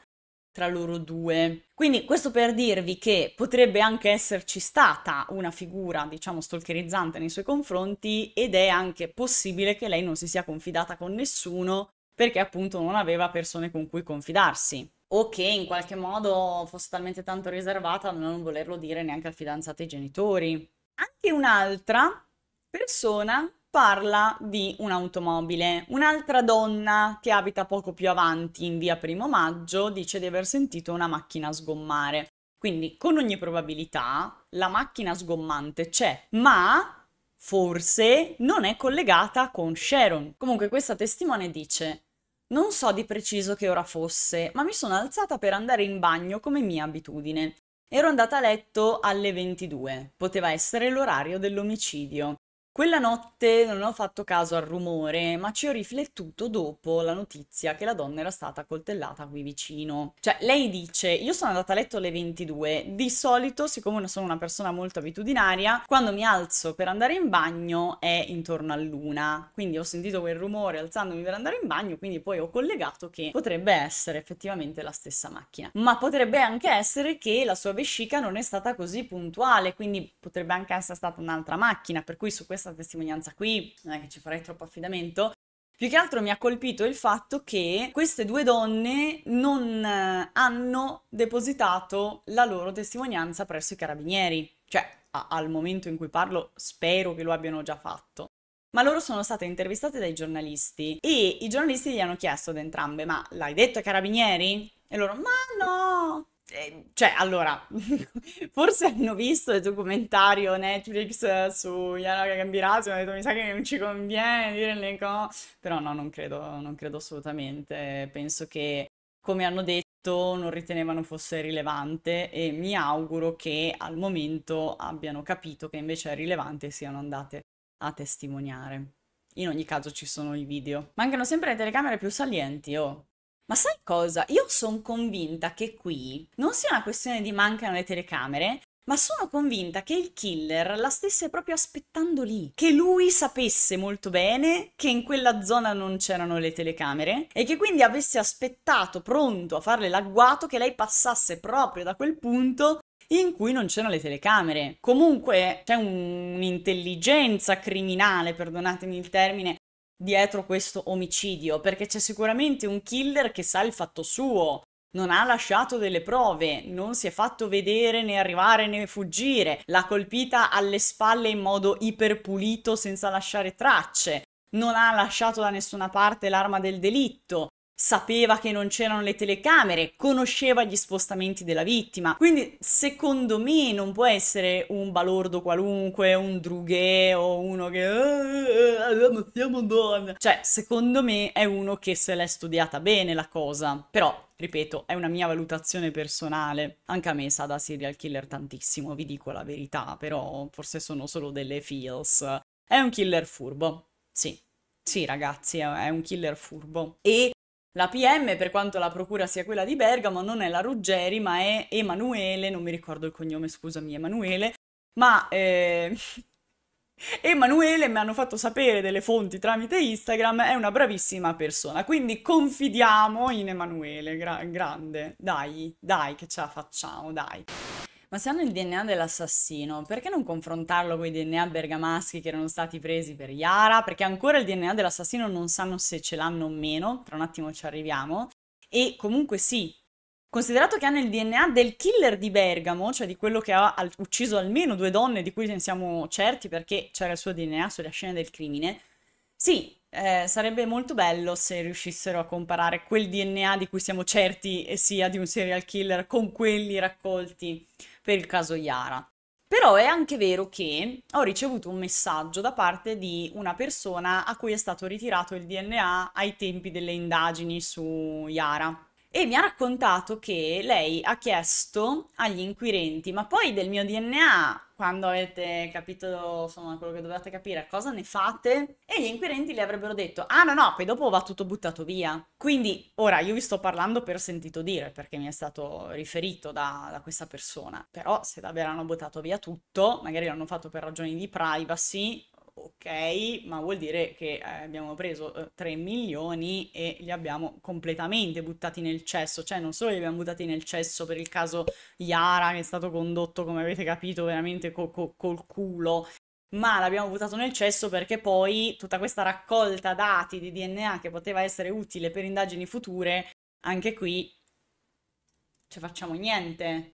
tra loro due. Quindi, questo per dirvi che potrebbe anche esserci stata una figura, diciamo, stalkerizzante nei suoi confronti, ed è anche possibile che lei non si sia confidata con nessuno perché appunto non aveva persone con cui confidarsi o che in qualche modo fosse talmente tanto riservata da non volerlo dire neanche al fidanzato e ai genitori. Anche un'altra persona parla di un'automobile. Un'altra donna che abita poco più avanti in via Primo Maggio dice di aver sentito una macchina sgommare. Quindi con ogni probabilità la macchina sgommante c'è, ma forse non è collegata con Sharon. Comunque questa testimone dice non so di preciso che ora fosse, ma mi sono alzata per andare in bagno come mia abitudine. Ero andata a letto alle 22, poteva essere l'orario dell'omicidio. Quella notte non ho fatto caso al rumore, ma ci ho riflettuto dopo la notizia che la donna era stata coltellata qui vicino. Cioè, lei dice, io sono andata a letto alle 22, di solito, siccome sono una persona molto abitudinaria, quando mi alzo per andare in bagno è intorno all'una, quindi ho sentito quel rumore alzandomi per andare in bagno, quindi poi ho collegato che potrebbe essere effettivamente la stessa macchina. Ma potrebbe anche essere che la sua vescica non è stata così puntuale, quindi potrebbe anche essere stata un'altra macchina, per cui su questa questa testimonianza qui, non è che ci farei troppo affidamento. Più che altro mi ha colpito il fatto che queste due donne non eh, hanno depositato la loro testimonianza presso i carabinieri. Cioè, a- al momento in cui parlo, spero che lo abbiano già fatto. Ma loro sono state intervistate dai giornalisti e i giornalisti gli hanno chiesto ad entrambe: Ma l'hai detto ai carabinieri? E loro: Ma no, Ehm, cioè, allora, forse hanno visto il documentario Netflix su Yara Gambirasio e hanno detto mi sa che non ci conviene dire le cose, però no, non credo, non credo assolutamente, penso che come hanno detto non ritenevano fosse rilevante e mi auguro che al momento abbiano capito che invece è rilevante e siano andate a testimoniare. In ogni caso ci sono i video. Mancano sempre le telecamere più salienti, oh. Ma sai cosa? Io sono convinta che qui non sia una questione di mancano le telecamere, ma sono convinta che il killer la stesse proprio aspettando lì, che lui sapesse molto bene che in quella zona non c'erano le telecamere e che quindi avesse aspettato pronto a farle l'agguato che lei passasse proprio da quel punto in cui non c'erano le telecamere. Comunque c'è un'intelligenza criminale, perdonatemi il termine, dietro questo omicidio, perché c'è sicuramente un killer che sa il fatto suo, non ha lasciato delle prove, non si è fatto vedere né arrivare né fuggire, l'ha colpita alle spalle in modo iperpulito senza lasciare tracce, non ha lasciato da nessuna parte l'arma del delitto, sapeva che non c'erano le telecamere, conosceva gli spostamenti della vittima. Quindi, secondo me, non può essere un balordo qualunque, un drughe o uno che non eh, eh, eh, siamo donne. Cioè, secondo me è uno che se l'è studiata bene la cosa. Però ripeto, è una mia valutazione personale. Anche a me sa da serial killer tantissimo, vi dico la verità, però forse sono solo delle feels. È un killer furbo. Sì. Sì, ragazzi, è un killer furbo. E la PM, per quanto la procura sia quella di Bergamo, non è la Ruggeri, ma è Emanuele, non mi ricordo il cognome, scusami, Emanuele, ma eh, Emanuele mi hanno fatto sapere delle fonti tramite Instagram, è una bravissima persona, quindi confidiamo in Emanuele, gra- grande, dai, dai che ce la facciamo, dai ma se hanno il DNA dell'assassino, perché non confrontarlo con i DNA bergamaschi che erano stati presi per Yara? Perché ancora il DNA dell'assassino non sanno se ce l'hanno o meno, tra un attimo ci arriviamo. E comunque sì, Considerato che hanno il DNA del killer di Bergamo, cioè di quello che ha ucciso almeno due donne di cui ne siamo certi perché c'era il suo DNA sulle scene del crimine, sì, eh, sarebbe molto bello se riuscissero a comparare quel DNA di cui siamo certi sia di un serial killer con quelli raccolti per il caso Yara. Però è anche vero che ho ricevuto un messaggio da parte di una persona a cui è stato ritirato il DNA ai tempi delle indagini su Yara e mi ha raccontato che lei ha chiesto agli inquirenti, ma poi del mio DNA, quando avete capito insomma quello che dovevate capire, cosa ne fate? E gli inquirenti le avrebbero detto, ah no no, poi dopo va tutto buttato via. Quindi ora io vi sto parlando per sentito dire, perché mi è stato riferito da, da questa persona, però se davvero hanno buttato via tutto, magari l'hanno fatto per ragioni di privacy, ok, ma vuol dire che eh, abbiamo preso eh, 3 milioni e li abbiamo completamente buttati nel cesso, cioè non solo li abbiamo buttati nel cesso per il caso Iara che è stato condotto, come avete capito, veramente co- co- col culo, ma l'abbiamo buttato nel cesso perché poi tutta questa raccolta dati di DNA che poteva essere utile per indagini future, anche qui ci facciamo niente.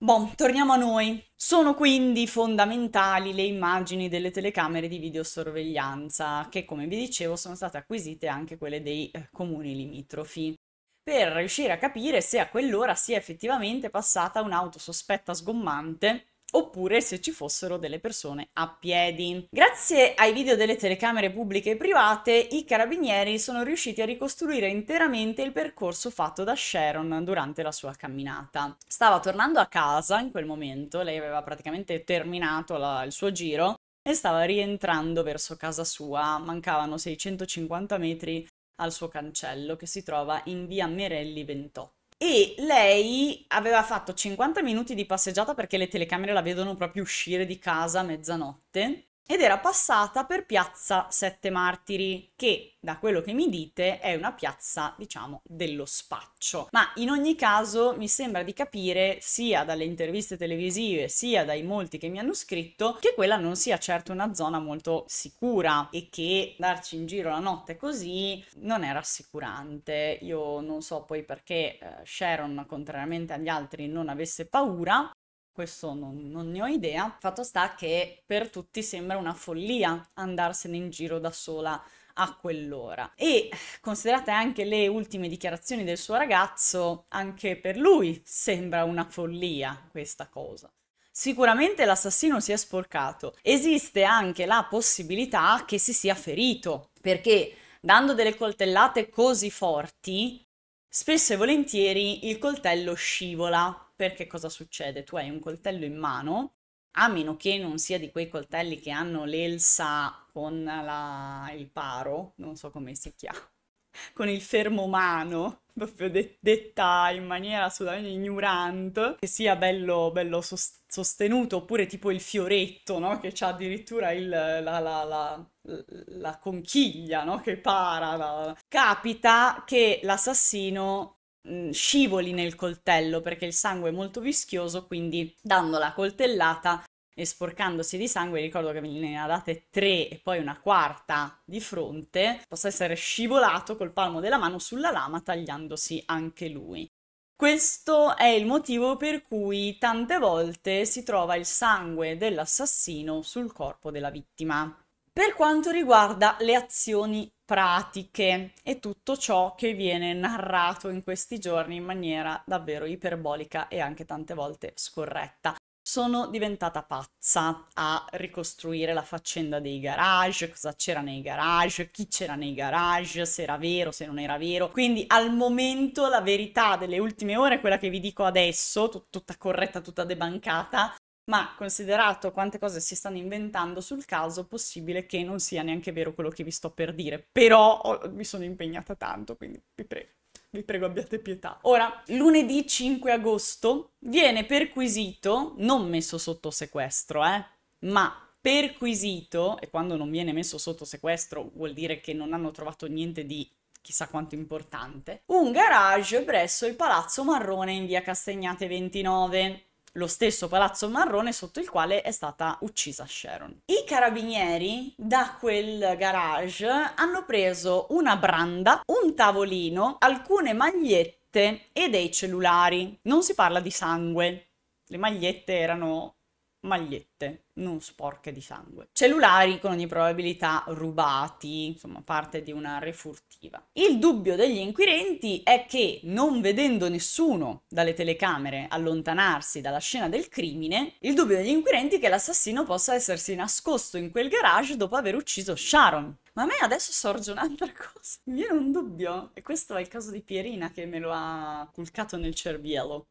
Boh, torniamo a noi. Sono quindi fondamentali le immagini delle telecamere di videosorveglianza, che come vi dicevo sono state acquisite anche quelle dei eh, comuni limitrofi, per riuscire a capire se a quell'ora sia effettivamente passata un'auto sospetta sgommante oppure se ci fossero delle persone a piedi. Grazie ai video delle telecamere pubbliche e private, i carabinieri sono riusciti a ricostruire interamente il percorso fatto da Sharon durante la sua camminata. Stava tornando a casa in quel momento, lei aveva praticamente terminato la, il suo giro e stava rientrando verso casa sua, mancavano 650 metri al suo cancello che si trova in via Merelli 28 e lei aveva fatto 50 minuti di passeggiata perché le telecamere la vedono proprio uscire di casa a mezzanotte ed era passata per piazza Sette Martiri, che da quello che mi dite è una piazza, diciamo, dello spaccio. Ma in ogni caso mi sembra di capire, sia dalle interviste televisive, sia dai molti che mi hanno scritto, che quella non sia certo una zona molto sicura e che darci in giro la notte così non è rassicurante. Io non so poi perché eh, Sharon, contrariamente agli altri, non avesse paura, questo non, non, ne ho idea. Fatto sta che per tutti sembra una follia andarsene in giro da sola a quell'ora. E considerate anche le ultime dichiarazioni del suo ragazzo, anche per lui sembra una follia questa cosa. Sicuramente l'assassino si è sporcato. Esiste anche la possibilità che si sia ferito, perché dando delle coltellate così forti, spesso e volentieri il coltello scivola perché cosa succede? Tu hai un coltello in mano, a meno che non sia di quei coltelli che hanno l'elsa con la... il paro, non so come si chiama, con il fermo mano, proprio de- detta in maniera assolutamente ignorante, che sia bello, bello sost- sostenuto, oppure tipo il fioretto, no? che ha addirittura il, la, la, la, la, conchiglia no? che para. Capita che l'assassino Mm, scivoli nel coltello perché il sangue è molto vischioso, quindi dando la coltellata e sporcandosi di sangue, ricordo che me ne ha date tre e poi una quarta di fronte, possa essere scivolato col palmo della mano sulla lama tagliandosi anche lui. Questo è il motivo per cui tante volte si trova il sangue dell'assassino sul corpo della vittima per quanto riguarda le azioni pratiche e tutto ciò che viene narrato in questi giorni in maniera davvero iperbolica e anche tante volte scorretta. Sono diventata pazza a ricostruire la faccenda dei garage, cosa c'era nei garage, chi c'era nei garage, se era vero, se non era vero. Quindi al momento la verità delle ultime ore, quella che vi dico adesso, tut- tutta corretta, tutta debancata, ma considerato quante cose si stanno inventando sul caso, possibile che non sia neanche vero quello che vi sto per dire, però ho, oh, mi sono impegnata tanto, quindi vi prego. Vi prego abbiate pietà. Ora, lunedì 5 agosto viene perquisito, non messo sotto sequestro, eh, ma perquisito, e quando non viene messo sotto sequestro vuol dire che non hanno trovato niente di chissà quanto importante, un garage presso il Palazzo Marrone in via Castegnate 29 lo stesso palazzo marrone sotto il quale è stata uccisa Sharon. I carabinieri da quel garage hanno preso una branda, un tavolino, alcune magliette e dei cellulari. Non si parla di sangue, le magliette erano magliette pulite, non sporche di sangue. Cellulari con ogni probabilità rubati, insomma parte di una refurtiva. Il dubbio degli inquirenti è che, non vedendo nessuno dalle telecamere allontanarsi dalla scena del crimine, il dubbio degli inquirenti è che l'assassino possa essersi nascosto in quel garage dopo aver ucciso Sharon. Ma a me adesso sorge un'altra cosa. Mi viene un dubbio, e questo è il caso di Pierina che me lo ha culcato nel cervello.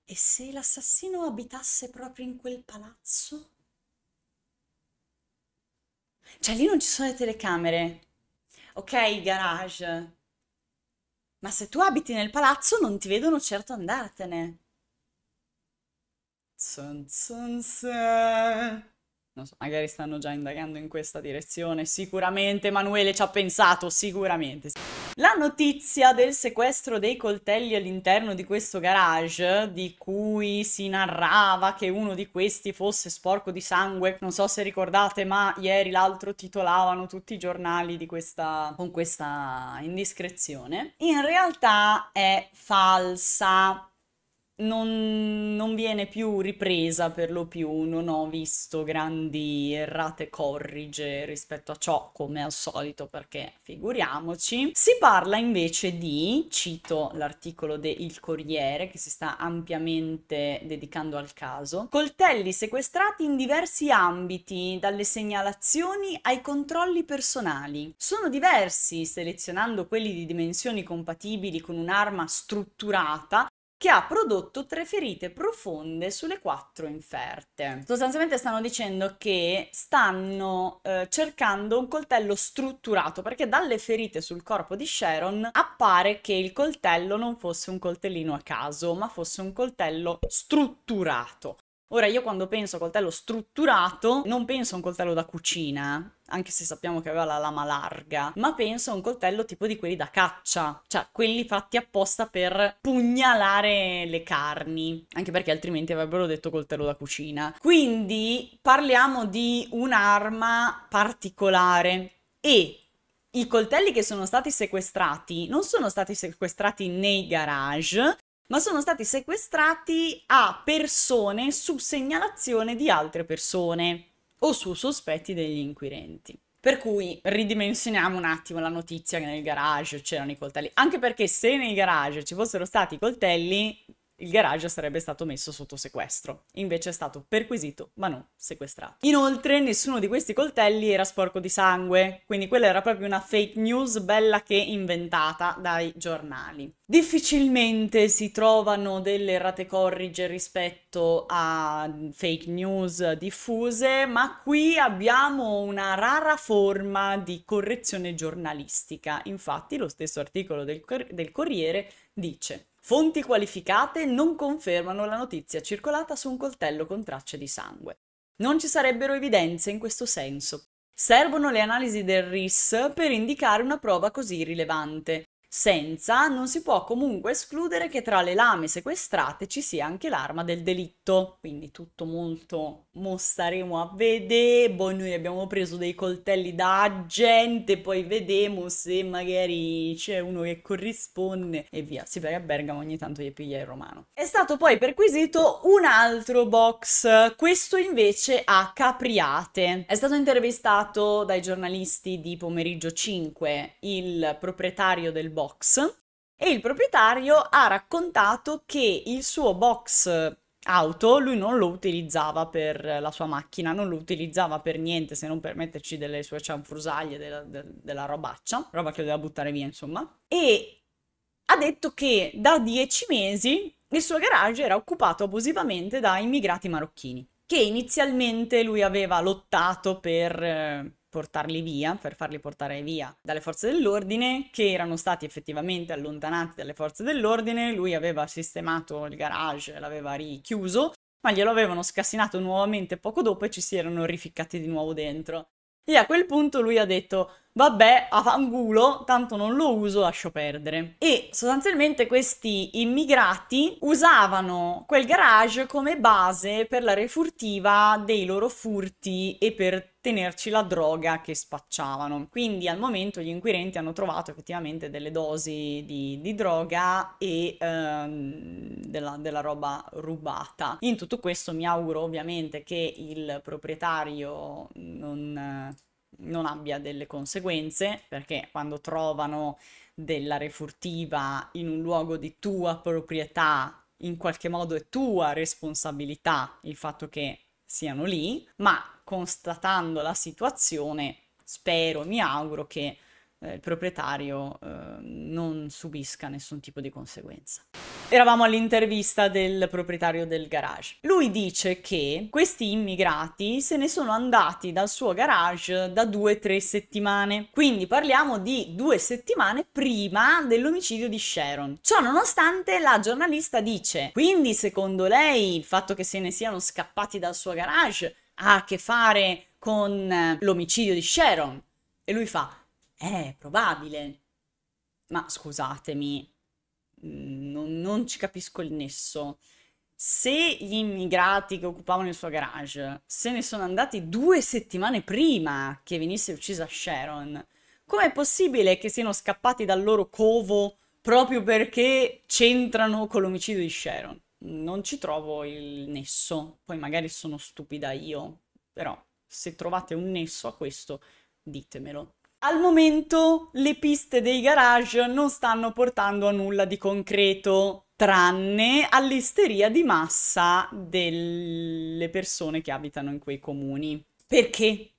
E se l'assassino abitasse proprio in quel palazzo? Cioè lì non ci sono le telecamere, ok, garage, ma se tu abiti nel palazzo non ti vedono certo andartene. Zun, zun, zun. So, magari stanno già indagando in questa direzione. Sicuramente Emanuele ci ha pensato, sicuramente. La notizia del sequestro dei coltelli all'interno di questo garage, di cui si narrava che uno di questi fosse sporco di sangue, non so se ricordate, ma ieri l'altro titolavano tutti i giornali questa, con questa indiscrezione, in realtà è falsa non, non, viene più ripresa per lo più, non ho visto grandi errate corrige rispetto a ciò come al solito perché figuriamoci. Si parla invece di, cito l'articolo de Il Corriere che si sta ampiamente dedicando al caso, coltelli sequestrati in diversi ambiti, dalle segnalazioni ai controlli personali. Sono diversi selezionando quelli di dimensioni compatibili con un'arma strutturata che ha prodotto tre ferite profonde sulle quattro inferte. Sostanzialmente stanno dicendo che stanno eh, cercando un coltello strutturato perché dalle ferite sul corpo di Sharon appare che il coltello non fosse un coltellino a caso, ma fosse un coltello strutturato. Ora io quando penso a coltello strutturato non penso a un coltello da cucina, anche se sappiamo che aveva la lama larga, ma penso a un coltello tipo di quelli da caccia, cioè quelli fatti apposta per pugnalare le carni, anche perché altrimenti avrebbero detto coltello da cucina. Quindi parliamo di un'arma particolare e i coltelli che sono stati sequestrati non sono stati sequestrati nei garage, ma sono stati sequestrati a persone su segnalazione di altre persone o su sospetti degli inquirenti. Per cui ridimensioniamo un attimo la notizia che nel garage c'erano i coltelli, anche perché se nel garage ci fossero stati i coltelli il garage sarebbe stato messo sotto sequestro. Invece è stato perquisito, ma non sequestrato. Inoltre, nessuno di questi coltelli era sporco di sangue, quindi quella era proprio una fake news bella che inventata dai giornali. Difficilmente si trovano delle errate corrige rispetto a fake news diffuse, ma qui abbiamo una rara forma di correzione giornalistica. Infatti, lo stesso articolo del, del Corriere dice Fonti qualificate non confermano la notizia circolata su un coltello con tracce di sangue. Non ci sarebbero evidenze in questo senso. Servono le analisi del RIS per indicare una prova così rilevante. Senza non si può comunque escludere che tra le lame sequestrate ci sia anche l'arma del delitto, quindi tutto molto Mo staremo a vedere, boh, noi abbiamo preso dei coltelli da agente, poi vedremo se magari c'è uno che corrisponde e via. Si perché a Bergamo ogni tanto gli piglia il romano. È stato poi perquisito un altro box, questo invece a Capriate. È stato intervistato dai giornalisti di Pomeriggio 5 il proprietario del box e il proprietario ha raccontato che il suo box auto, lui non lo utilizzava per eh, la sua macchina, non lo utilizzava per niente se non per metterci delle sue cianfrusaglie, della, de, della robaccia, roba che doveva buttare via insomma, e ha detto che da dieci mesi il suo garage era occupato abusivamente da immigrati marocchini, che inizialmente lui aveva lottato per eh, portarli via, per farli portare via dalle forze dell'ordine, che erano stati effettivamente allontanati dalle forze dell'ordine, lui aveva sistemato il garage, l'aveva richiuso, ma glielo avevano scassinato nuovamente poco dopo e ci si erano rificcati di nuovo dentro. E a quel punto lui ha detto, vabbè, a fangulo, tanto non lo uso, lascio perdere. E sostanzialmente questi immigrati usavano quel garage come base per la refurtiva dei loro furti e per tenerci la droga che spacciavano. Quindi al momento gli inquirenti hanno trovato effettivamente delle dosi di, di droga e ehm, della, della, roba rubata. In tutto questo mi auguro ovviamente che il proprietario non, non abbia delle conseguenze, perché quando trovano della refurtiva in un luogo di tua proprietà, in qualche modo è tua responsabilità il fatto che siano lì, ma constatando la situazione, spero, mi auguro che eh, il proprietario eh, non subisca nessun tipo di conseguenza. Eravamo all'intervista del proprietario del garage. Lui dice che questi immigrati se ne sono andati dal suo garage da due o tre settimane. Quindi parliamo di due settimane prima dell'omicidio di Sharon. Ciò nonostante la giornalista dice: Quindi, secondo lei, il fatto che se ne siano scappati dal suo garage ha a che fare con eh, l'omicidio di Sharon. E lui fa, eh, probabile. Ma scusatemi, mm, non, non ci capisco il nesso. Se gli immigrati che occupavano il suo garage se ne sono andati due settimane prima che venisse uccisa Sharon, com'è possibile che siano scappati dal loro covo proprio perché c'entrano con l'omicidio di Sharon? non ci trovo il nesso, poi magari sono stupida io, però se trovate un nesso a questo ditemelo. Al momento le piste dei garage non stanno portando a nulla di concreto, tranne all'isteria di massa delle persone che abitano in quei comuni. Perché?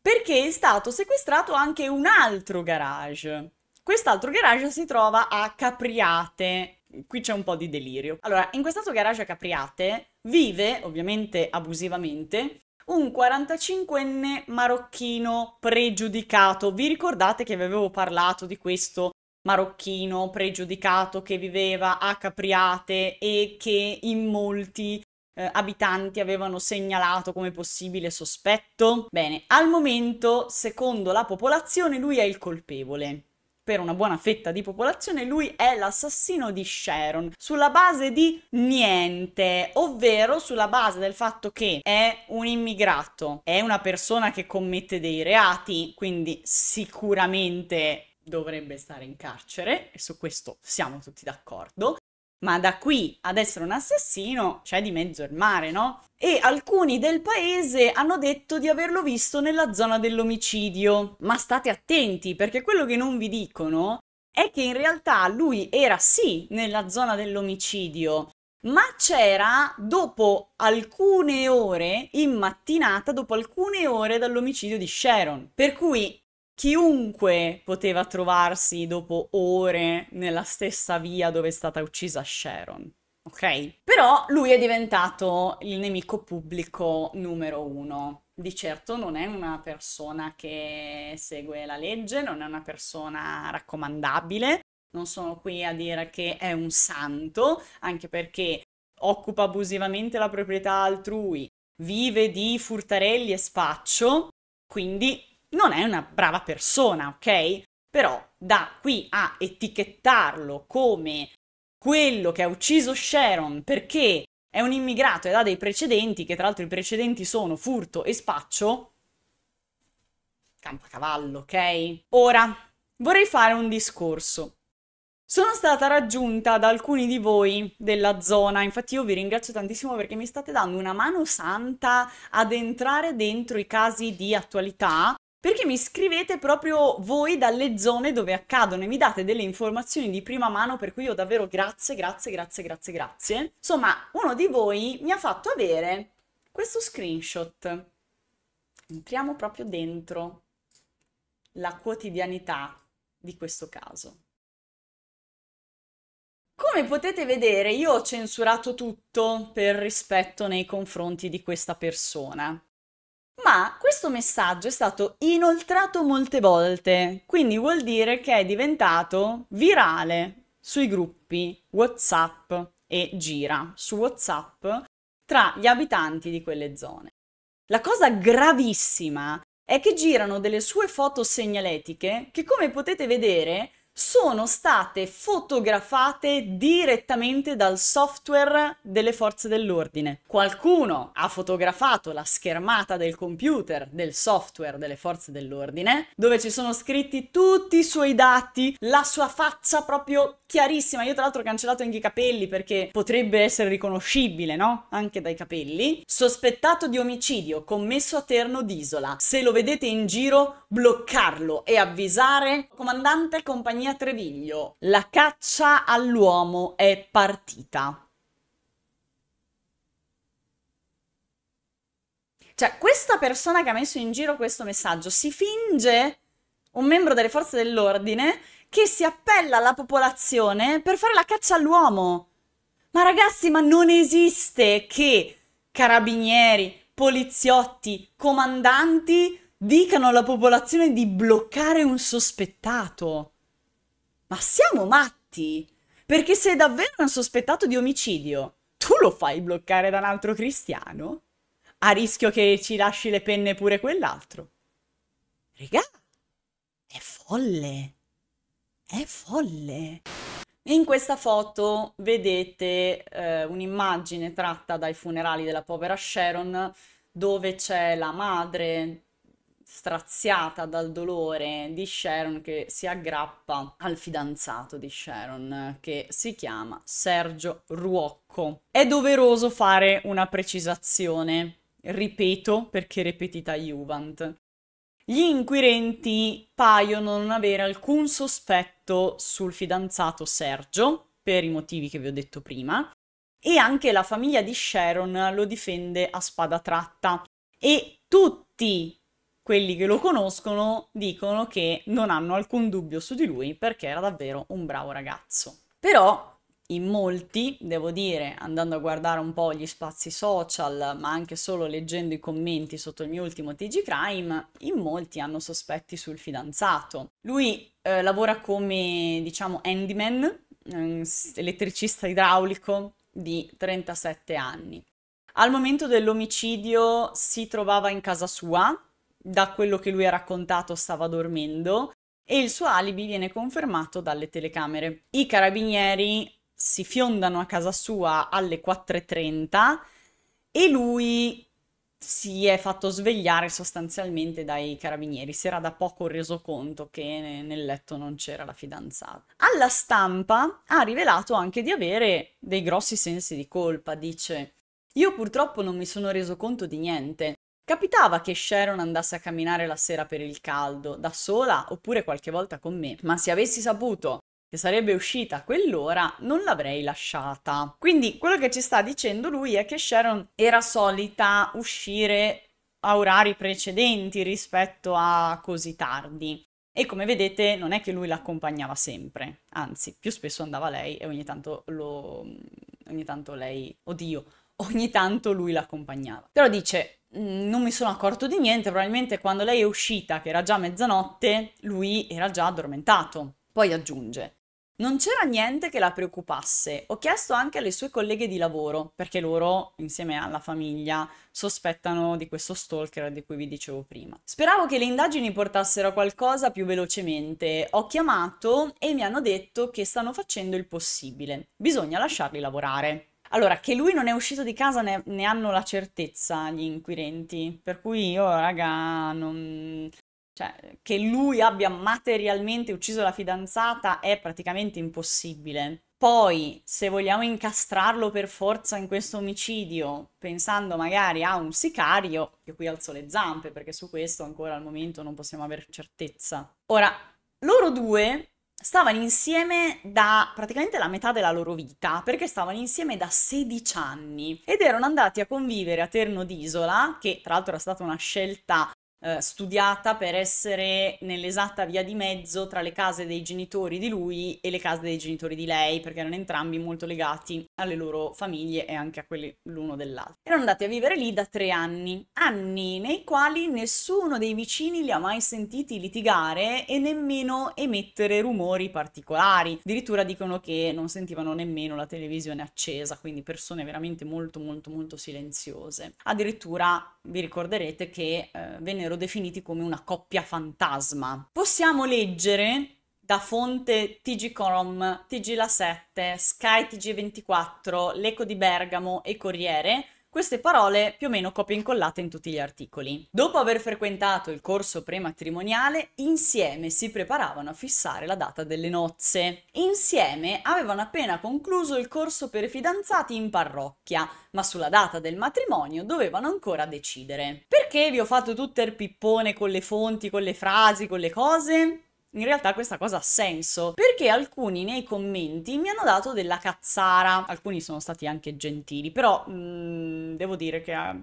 Perché è stato sequestrato anche un altro garage. Quest'altro garage si trova a Capriate, qui c'è un po' di delirio. Allora, in questo garage a Capriate vive, ovviamente abusivamente, un 45enne marocchino pregiudicato. Vi ricordate che vi avevo parlato di questo marocchino pregiudicato che viveva a Capriate e che in molti eh, abitanti avevano segnalato come possibile sospetto? Bene, al momento, secondo la popolazione, lui è il colpevole per una buona fetta di popolazione, lui è l'assassino di Sharon sulla base di niente, ovvero sulla base del fatto che è un immigrato, è una persona che commette dei reati, quindi sicuramente dovrebbe stare in carcere e su questo siamo tutti d'accordo ma da qui ad essere un assassino c'è di mezzo il mare, no? E alcuni del paese hanno detto di averlo visto nella zona dell'omicidio. Ma state attenti perché quello che non vi dicono è che in realtà lui era sì nella zona dell'omicidio, ma c'era dopo alcune ore in mattinata, dopo alcune ore dall'omicidio di Sharon. Per cui Chiunque poteva trovarsi dopo ore nella stessa via dove è stata uccisa Sharon. Ok? Però lui è diventato il nemico pubblico numero uno. Di certo non è una persona che segue la legge, non è una persona raccomandabile. Non sono qui a dire che è un santo, anche perché occupa abusivamente la proprietà altrui, vive di furtarelli e spaccio, quindi non è una brava persona, ok? Però da qui a etichettarlo come quello che ha ucciso Sharon perché è un immigrato ed ha dei precedenti, che tra l'altro i precedenti sono furto e spaccio, campa cavallo, ok? Ora, vorrei fare un discorso. Sono stata raggiunta da alcuni di voi della zona, infatti io vi ringrazio tantissimo perché mi state dando una mano santa ad entrare dentro i casi di attualità perché mi scrivete proprio voi dalle zone dove accadono e mi date delle informazioni di prima mano per cui io davvero grazie, grazie, grazie, grazie, grazie. Insomma, uno di voi mi ha fatto avere questo screenshot. Entriamo proprio dentro la quotidianità di questo caso. Come potete vedere, io ho censurato tutto per rispetto nei confronti di questa persona ma questo messaggio è stato inoltrato molte volte, quindi vuol dire che è diventato virale sui gruppi WhatsApp e gira su WhatsApp tra gli abitanti di quelle zone. La cosa gravissima è che girano delle sue foto segnaletiche che, come potete vedere, sono state fotografate direttamente dal software delle forze dell'ordine. Qualcuno ha fotografato la schermata del computer del software delle forze dell'ordine, dove ci sono scritti tutti i suoi dati, la sua faccia proprio chiarissima. Io tra l'altro ho cancellato anche i capelli perché potrebbe essere riconoscibile, no? Anche dai capelli. Sospettato di omicidio commesso a Terno d'Isola. Se lo vedete in giro, bloccarlo e avvisare comandante compagnia Treviglio. La caccia all'uomo è partita. Cioè, questa persona che ha messo in giro questo messaggio si finge un membro delle forze dell'ordine che si appella alla popolazione per fare la caccia all'uomo. Ma ragazzi, ma non esiste che carabinieri, poliziotti, comandanti dicano alla popolazione di bloccare un sospettato. Ma siamo matti? Perché se è davvero un sospettato di omicidio, tu lo fai bloccare da un altro cristiano? A rischio che ci lasci le penne pure quell'altro. Regà, è folle. È folle! In questa foto vedete eh, un'immagine tratta dai funerali della povera Sharon dove c'è la madre straziata dal dolore di Sharon che si aggrappa al fidanzato di Sharon che si chiama Sergio Ruocco. È doveroso fare una precisazione, ripeto perché ripetita Juvent. Gli inquirenti paiono non avere alcun sospetto sul fidanzato Sergio, per i motivi che vi ho detto prima, e anche la famiglia di Sharon lo difende a spada tratta e tutti quelli che lo conoscono dicono che non hanno alcun dubbio su di lui perché era davvero un bravo ragazzo. Però in molti, devo dire, andando a guardare un po' gli spazi social, ma anche solo leggendo i commenti sotto il mio ultimo TG Crime, in molti hanno sospetti sul fidanzato. Lui eh, lavora come, diciamo, handyman, elettricista idraulico di 37 anni. Al momento dell'omicidio si trovava in casa sua, da quello che lui ha raccontato stava dormendo e il suo alibi viene confermato dalle telecamere. I carabinieri si fiondano a casa sua alle 4.30 e lui si è fatto svegliare sostanzialmente dai carabinieri, si era da poco reso conto che nel letto non c'era la fidanzata. Alla stampa ha rivelato anche di avere dei grossi sensi di colpa, dice io purtroppo non mi sono reso conto di niente. Capitava che Sharon andasse a camminare la sera per il caldo, da sola oppure qualche volta con me, ma se avessi saputo che sarebbe uscita a quell'ora, non l'avrei lasciata. Quindi quello che ci sta dicendo lui è che Sharon era solita uscire a orari precedenti rispetto a così tardi. E come vedete non è che lui l'accompagnava sempre, anzi più spesso andava lei e ogni tanto, lo... ogni tanto lei, oddio, ogni tanto lui l'accompagnava. Però dice, mm, non mi sono accorto di niente, probabilmente quando lei è uscita, che era già mezzanotte, lui era già addormentato. Poi aggiunge, non c'era niente che la preoccupasse. Ho chiesto anche alle sue colleghe di lavoro, perché loro, insieme alla famiglia, sospettano di questo stalker di cui vi dicevo prima. Speravo che le indagini portassero a qualcosa più velocemente. Ho chiamato e mi hanno detto che stanno facendo il possibile. Bisogna lasciarli lavorare. Allora, che lui non è uscito di casa ne, ne hanno la certezza gli inquirenti, per cui io, raga, non, cioè, che lui abbia materialmente ucciso la fidanzata è praticamente impossibile. Poi, se vogliamo incastrarlo per forza in questo omicidio, pensando magari a un sicario, io qui alzo le zampe perché su questo ancora al momento non possiamo avere certezza. Ora, loro due stavano insieme da praticamente la metà della loro vita, perché stavano insieme da 16 anni ed erano andati a convivere a Terno d'Isola, che tra l'altro era stata una scelta eh, studiata per essere nell'esatta via di mezzo tra le case dei genitori di lui e le case dei genitori di lei, perché erano entrambi molto legati alle loro famiglie e anche a quelle l'uno dell'altro. Erano andati a vivere lì da tre anni, anni nei quali nessuno dei vicini li ha mai sentiti litigare e nemmeno emettere rumori particolari. Addirittura dicono che non sentivano nemmeno la televisione accesa, quindi persone veramente molto molto molto silenziose. Addirittura vi ricorderete che eh, vennero definiti come una coppia fantasma. Possiamo leggere da fonte TG.com, TG La 7, Sky TG24, L'Eco di Bergamo e Corriere queste parole più o meno copie incollate in tutti gli articoli. Dopo aver frequentato il corso prematrimoniale, insieme si preparavano a fissare la data delle nozze. Insieme avevano appena concluso il corso per fidanzati in parrocchia, ma sulla data del matrimonio dovevano ancora decidere. Perché vi ho fatto tutto il pippone con le fonti, con le frasi, con le cose? in realtà questa cosa ha senso, perché alcuni nei commenti mi hanno dato della cazzara, alcuni sono stati anche gentili, però mh, mm, devo dire che... Eh,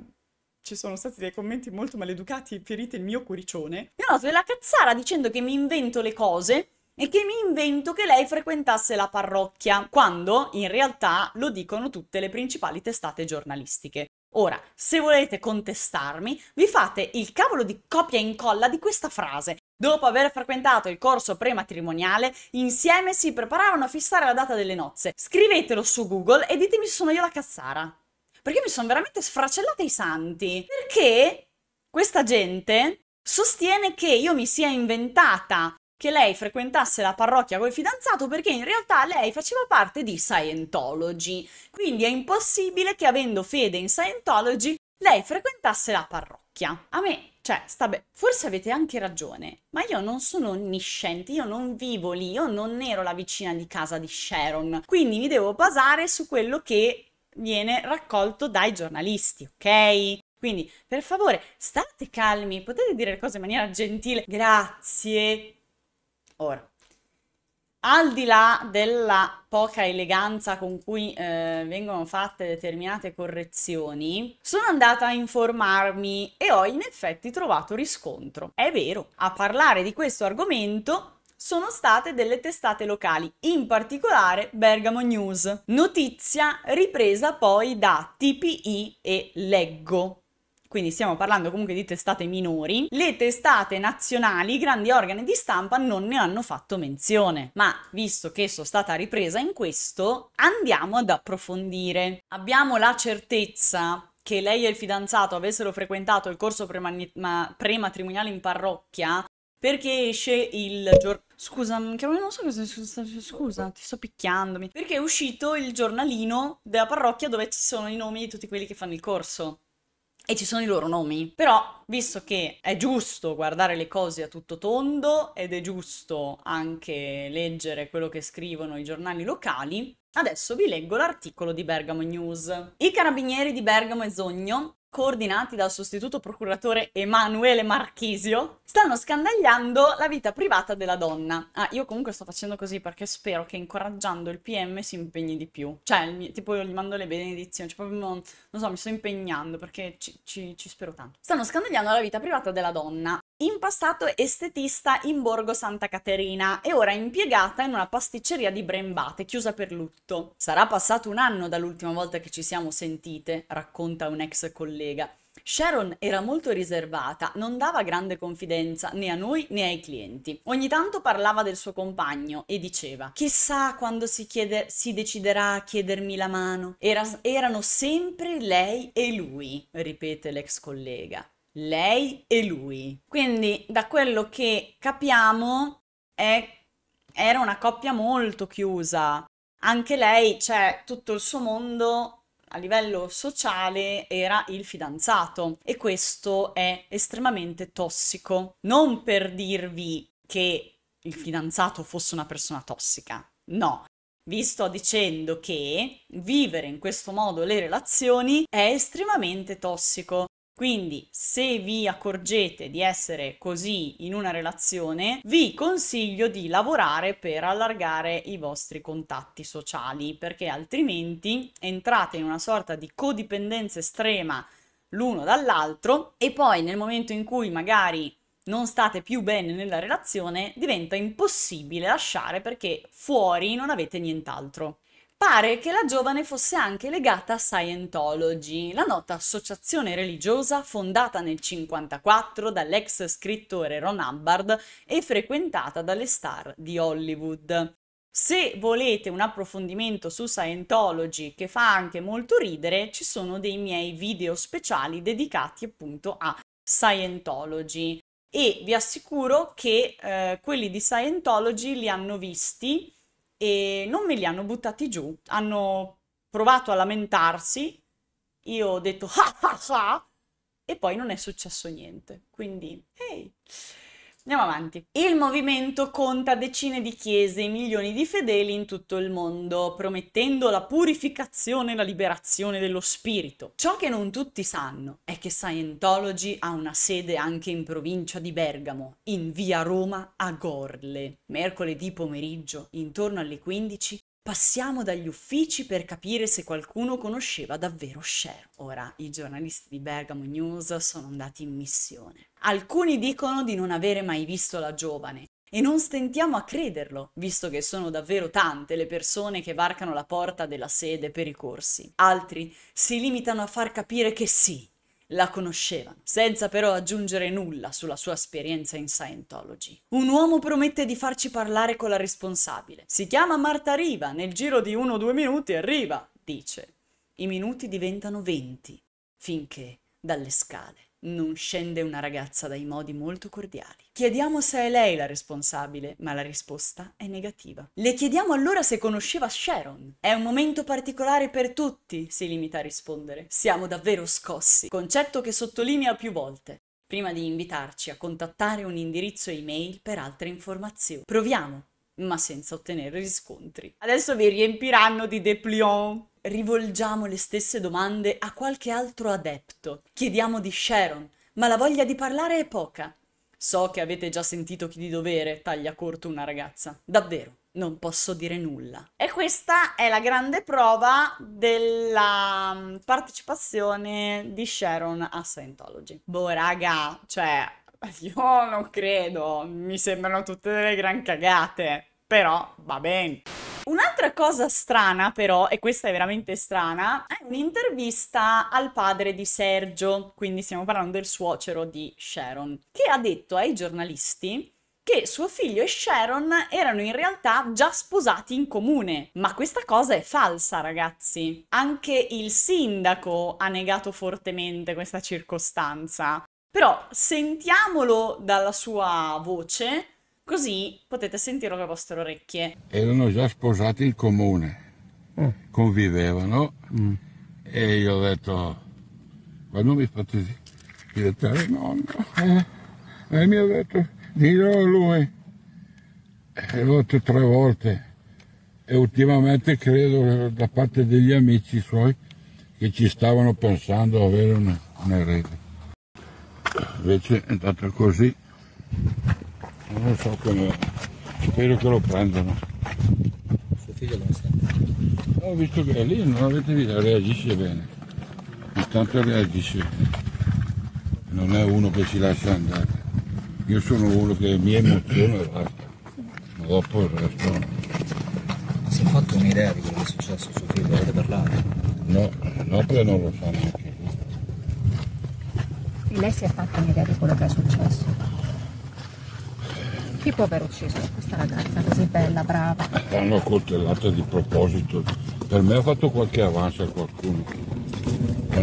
ci sono stati dei commenti molto maleducati, ferite il mio cuoricione. Mi hanno dato della cazzara dicendo che mi invento le cose e che mi invento che lei frequentasse la parrocchia, quando in realtà lo dicono tutte le principali testate giornalistiche. Ora, se volete contestarmi, vi fate il cavolo di copia e incolla di questa frase Dopo aver frequentato il corso prematrimoniale, insieme si preparavano a fissare la data delle nozze. Scrivetelo su Google e ditemi se sono io la cazzara. Perché mi sono veramente sfracellata i santi. Perché questa gente sostiene che io mi sia inventata che lei frequentasse la parrocchia col fidanzato perché in realtà lei faceva parte di Scientology. Quindi è impossibile che avendo fede in Scientology lei frequentasse la parrocchia. A me cioè, sta bene, forse avete anche ragione, ma io non sono onnisciente, io non vivo lì, io non ero la vicina di casa di Sharon, quindi mi devo basare su quello che viene raccolto dai giornalisti, ok? Quindi, per favore, state calmi, potete dire le cose in maniera gentile. Grazie. Ora, al di là della poca eleganza con cui eh, vengono fatte determinate correzioni, sono andata a informarmi e ho in effetti trovato riscontro. È vero, a parlare di questo argomento sono state delle testate locali, in particolare Bergamo News. Notizia ripresa poi da TPI e Leggo quindi stiamo parlando comunque di testate minori, le testate nazionali, i grandi organi di stampa, non ne hanno fatto menzione. Ma visto che sono stata ripresa in questo, andiamo ad approfondire. Abbiamo la certezza che lei e il fidanzato avessero frequentato il corso premani- ma- prematrimoniale in parrocchia perché esce il giorno. Scusa, mm, non so cosa. Scusa, ti sto picchiandomi. Perché è uscito il giornalino della parrocchia dove ci sono i nomi di tutti quelli che fanno il corso e ci sono i loro nomi. Però, visto che è giusto guardare le cose a tutto tondo ed è giusto anche leggere quello che scrivono i giornali locali, Adesso vi leggo l'articolo di Bergamo News. I carabinieri di Bergamo e Zogno coordinati dal sostituto procuratore Emanuele Marchisio, stanno scandagliando la vita privata della donna. Ah, io comunque sto facendo così perché spero che incoraggiando il PM si impegni di più. Cioè, tipo io gli mando le benedizioni, cioè proprio non, non so, mi sto impegnando perché ci, ci, ci spero tanto. Stanno scandagliando la vita privata della donna. In passato estetista in Borgo Santa Caterina e ora impiegata in una pasticceria di Brembate, chiusa per lutto. Sarà passato un anno dall'ultima volta che ci siamo sentite, racconta un ex collega. Sharon era molto riservata, non dava grande confidenza né a noi né ai clienti. Ogni tanto parlava del suo compagno e diceva: Chissà quando si, chiede, si deciderà a chiedermi la mano. Era, erano sempre lei e lui, ripete l'ex collega lei e lui. Quindi da quello che capiamo è, era una coppia molto chiusa. Anche lei, cioè tutto il suo mondo a livello sociale era il fidanzato e questo è estremamente tossico. Non per dirvi che il fidanzato fosse una persona tossica, no, vi sto dicendo che vivere in questo modo le relazioni è estremamente tossico quindi se vi accorgete di essere così in una relazione, vi consiglio di lavorare per allargare i vostri contatti sociali, perché altrimenti entrate in una sorta di codipendenza estrema l'uno dall'altro e poi nel momento in cui magari non state più bene nella relazione, diventa impossibile lasciare perché fuori non avete nient'altro. Pare che la giovane fosse anche legata a Scientology, la nota associazione religiosa fondata nel 1954 dall'ex scrittore Ron Hubbard e frequentata dalle star di Hollywood. Se volete un approfondimento su Scientology che fa anche molto ridere, ci sono dei miei video speciali dedicati appunto a Scientology e vi assicuro che eh, quelli di Scientology li hanno visti e non me li hanno buttati giù, hanno provato a lamentarsi, io ho detto ah ah ah e poi non è successo niente, quindi hey. Andiamo avanti. Il movimento conta decine di chiese e milioni di fedeli in tutto il mondo, promettendo la purificazione e la liberazione dello spirito. Ciò che non tutti sanno è che Scientology ha una sede anche in provincia di Bergamo, in via Roma a Gorle. Mercoledì pomeriggio, intorno alle 15, Passiamo dagli uffici per capire se qualcuno conosceva davvero Cher. Ora, i giornalisti di Bergamo News sono andati in missione. Alcuni dicono di non avere mai visto la giovane, e non stentiamo a crederlo, visto che sono davvero tante le persone che varcano la porta della sede per i corsi. Altri si limitano a far capire che sì, la conoscevano, senza però aggiungere nulla sulla sua esperienza in Scientology. Un uomo promette di farci parlare con la responsabile. Si chiama Marta Riva, nel giro di uno o due minuti arriva, dice. I minuti diventano venti, finché dalle scale non scende una ragazza dai modi molto cordiali. Chiediamo se è lei la responsabile, ma la risposta è negativa. Le chiediamo allora se conosceva Sharon. È un momento particolare per tutti, si limita a rispondere. Siamo davvero scossi, concetto che sottolinea più volte prima di invitarci a contattare un indirizzo email per altre informazioni. Proviamo, ma senza ottenere riscontri. Adesso vi riempiranno di dépliant rivolgiamo le stesse domande a qualche altro adepto. Chiediamo di Sharon, ma la voglia di parlare è poca. So che avete già sentito chi di dovere, taglia corto una ragazza. Davvero, non posso dire nulla. E questa è la grande prova della mm, partecipazione di Sharon a Scientology. Boh, raga, cioè, io non credo, mi sembrano tutte delle gran cagate però va bene. Un'altra cosa strana però, e questa è veramente strana, è un'intervista al padre di Sergio, quindi stiamo parlando del suocero di Sharon, che ha detto ai giornalisti che suo figlio e Sharon erano in realtà già sposati in comune. Ma questa cosa è falsa, ragazzi. Anche il sindaco ha negato fortemente questa circostanza. Però sentiamolo dalla sua voce Così potete sentirlo con le vostre orecchie. Erano già sposati in comune, eh. convivevano mm. e io ho detto, ma non mi fate diventare nonno. Eh? E mi ha detto, dillo a lui. E l'ho detto tre volte. E ultimamente credo da parte degli amici suoi che ci stavano pensando avere un erede. Invece è andata così non lo so come spero che lo prendano suo figlio dove sta? ho visto che è lì non avete visto reagisce bene intanto reagisce non è uno che si lascia andare io sono uno che mi emoziona e basta ma dopo il resto si è fatto un'idea di quello che è successo suo figlio avete parlato? no, no perché non lo sa neanche lei si è fatta un'idea di quello che è successo chi può aver ucciso questa ragazza così bella, brava? L'hanno coltellata di proposito. Per me ha fatto qualche avanza a qualcuno.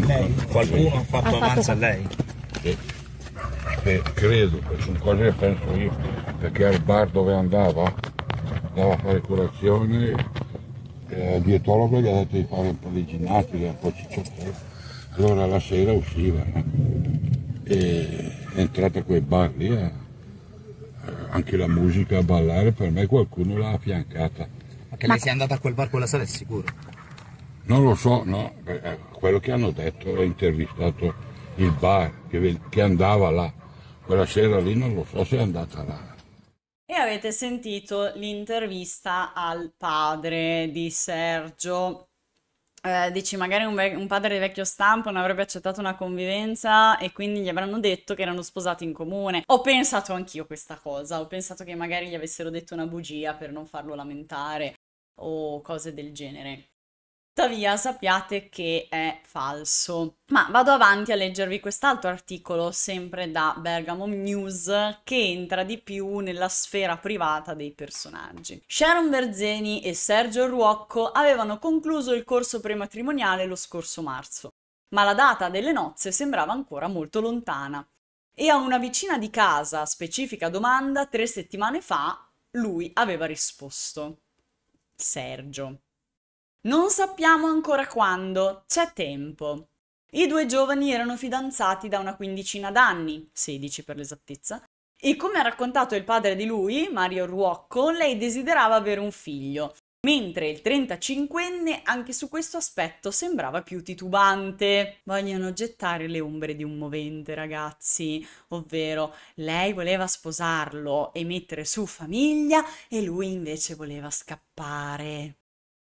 Lei? Qualcuno ha fatto ha avanza fatto... a lei? Sì. sì. credo, sono cose che penso io, perché al bar dove andava, andava a fare colazione, eh, il dietologo gli ha detto di fare un po' di ginnastica, un po' di cicciottello. Allora la sera usciva no? Eh. e è entrata a quei bar lì. Eh anche la musica, a ballare, per me qualcuno l'ha affiancata. Ma che lei sia andata a quel bar quella sera è sicuro? Non lo so, no, eh, eh, quello che hanno detto, ho intervistato il bar che, che andava là, quella sera lì non lo so se è andata là. E avete sentito l'intervista al padre di Sergio eh, dici magari un, un padre di vecchio stampo non avrebbe accettato una convivenza e quindi gli avranno detto che erano sposati in comune. Ho pensato anch'io questa cosa, ho pensato che magari gli avessero detto una bugia per non farlo lamentare o cose del genere. Tuttavia sappiate che è falso. Ma vado avanti a leggervi quest'altro articolo, sempre da Bergamo News, che entra di più nella sfera privata dei personaggi. Sharon Verzeni e Sergio Ruocco avevano concluso il corso prematrimoniale lo scorso marzo, ma la data delle nozze sembrava ancora molto lontana. E a una vicina di casa, specifica domanda, tre settimane fa, lui aveva risposto. Sergio. Non sappiamo ancora quando, c'è tempo. I due giovani erano fidanzati da una quindicina d'anni, 16 per l'esattezza, e come ha raccontato il padre di lui, Mario Ruocco, lei desiderava avere un figlio, mentre il 35enne anche su questo aspetto sembrava più titubante. Vogliono gettare le ombre di un movente, ragazzi, ovvero lei voleva sposarlo e mettere su famiglia e lui invece voleva scappare.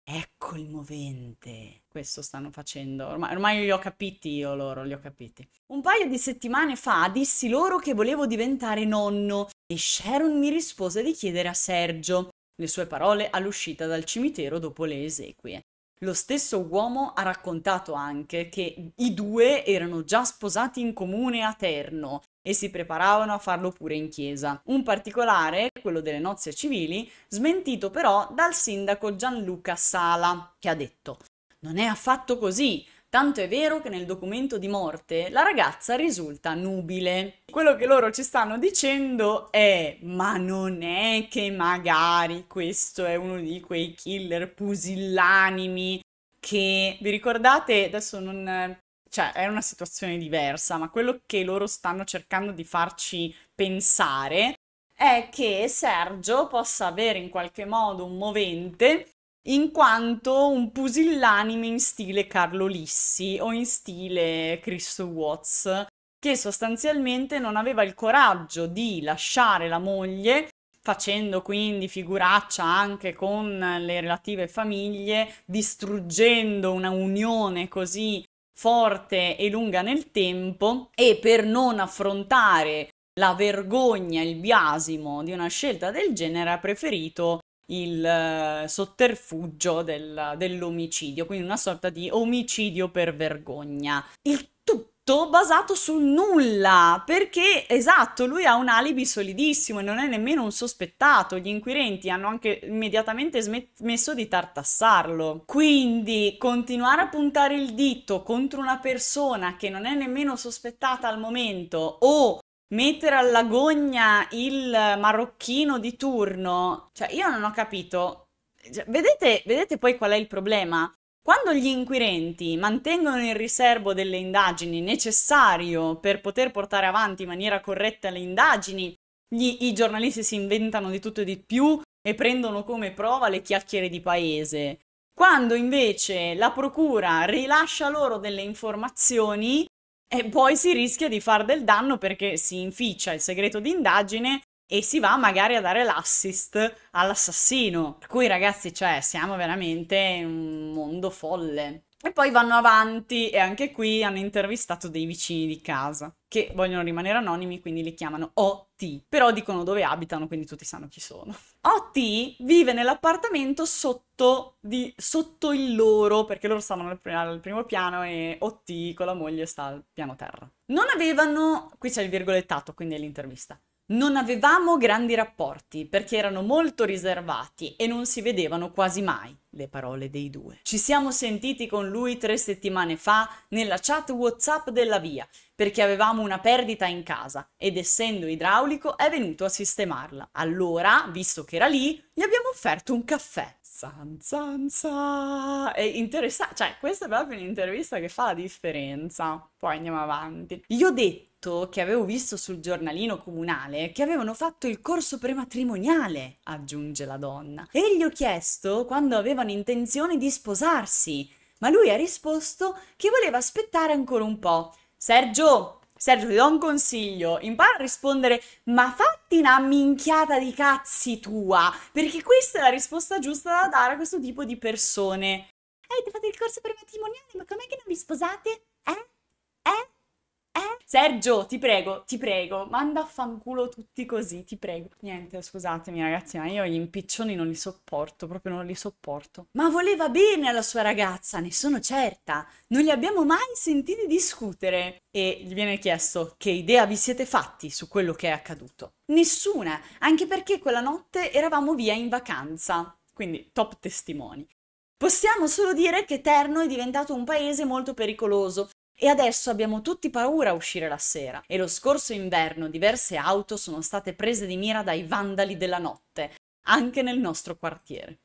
Ecco il movente. Questo stanno facendo. Ormai, ormai li ho capiti io loro, li ho capiti. Un paio di settimane fa dissi loro che volevo diventare nonno e Sharon mi rispose di chiedere a Sergio le sue parole all'uscita dal cimitero dopo le esequie. Lo stesso uomo ha raccontato anche che i due erano già sposati in comune a Terno e si preparavano a farlo pure in chiesa. Un particolare, quello delle nozze civili, smentito però dal sindaco Gianluca Sala, che ha detto non è affatto così. Tanto è vero che nel documento di morte la ragazza risulta nubile. Quello che loro ci stanno dicendo è: ma non è che magari questo è uno di quei killer pusillanimi che vi ricordate adesso non. Cioè, è una situazione diversa, ma quello che loro stanno cercando di farci pensare è che Sergio possa avere in qualche modo un movente in quanto un pusillanime in stile Carlo Lissi o in stile Cristo Watts, che sostanzialmente non aveva il coraggio di lasciare la moglie, facendo quindi figuraccia anche con le relative famiglie, distruggendo una unione così forte e lunga nel tempo e per non affrontare la vergogna, il biasimo di una scelta del genere ha preferito il eh, sotterfugio del, dell'omicidio, quindi una sorta di omicidio per vergogna. Il tutto basato sul nulla, perché esatto, lui ha un alibi solidissimo e non è nemmeno un sospettato, gli inquirenti hanno anche immediatamente smesso di tartassarlo. Quindi continuare a puntare il dito contro una persona che non è nemmeno sospettata al momento o mettere all'agonia il marocchino di turno, cioè io non ho capito. Cioè, vedete, vedete poi qual è il problema? Quando gli inquirenti mantengono in riservo delle indagini necessario per poter portare avanti in maniera corretta le indagini, gli, i giornalisti si inventano di tutto e di più e prendono come prova le chiacchiere di paese. Quando invece la procura rilascia loro delle informazioni, e poi si rischia di far del danno perché si inficcia il segreto d'indagine e si va magari a dare l'assist all'assassino. Per cui ragazzi, cioè, siamo veramente in un mondo folle. E poi vanno avanti e anche qui hanno intervistato dei vicini di casa che vogliono rimanere anonimi, quindi li chiamano OT, però dicono dove abitano, quindi tutti sanno chi sono. OT vive nell'appartamento sotto, di, sotto il loro, perché loro stavano al, al primo piano e OT con la moglie sta al piano terra. Non avevano, qui c'è il virgolettato, quindi è l'intervista. Non avevamo grandi rapporti perché erano molto riservati e non si vedevano quasi mai le parole dei due. Ci siamo sentiti con lui tre settimane fa nella chat WhatsApp della via perché avevamo una perdita in casa ed essendo idraulico è venuto a sistemarla. Allora, visto che era lì, gli abbiamo offerto un caffè. Zan zan zan. È interessante, cioè questa è proprio un'intervista che fa la differenza. Poi andiamo avanti. Gli ho detto che avevo visto sul giornalino comunale che avevano fatto il corso prematrimoniale, aggiunge la donna. E gli ho chiesto quando avevano intenzione di sposarsi, ma lui ha risposto che voleva aspettare ancora un po'. Sergio, Sergio, ti do un consiglio, impara a rispondere ma fatti una minchiata di cazzi tua, perché questa è la risposta giusta da dare a questo tipo di persone. Avete fatto il corso per matrimoniale, ma com'è che non vi sposate? Eh? Eh? Sergio, ti prego, ti prego, manda a fanculo tutti così, ti prego. Niente, scusatemi ragazzi, ma io gli impiccioni non li sopporto, proprio non li sopporto. Ma voleva bene alla sua ragazza, ne sono certa. Non li abbiamo mai sentiti discutere. E gli viene chiesto che idea vi siete fatti su quello che è accaduto. Nessuna, anche perché quella notte eravamo via in vacanza. Quindi top testimoni. Possiamo solo dire che Terno è diventato un paese molto pericoloso e adesso abbiamo tutti paura a uscire la sera e lo scorso inverno diverse auto sono state prese di mira dai vandali della notte, anche nel nostro quartiere.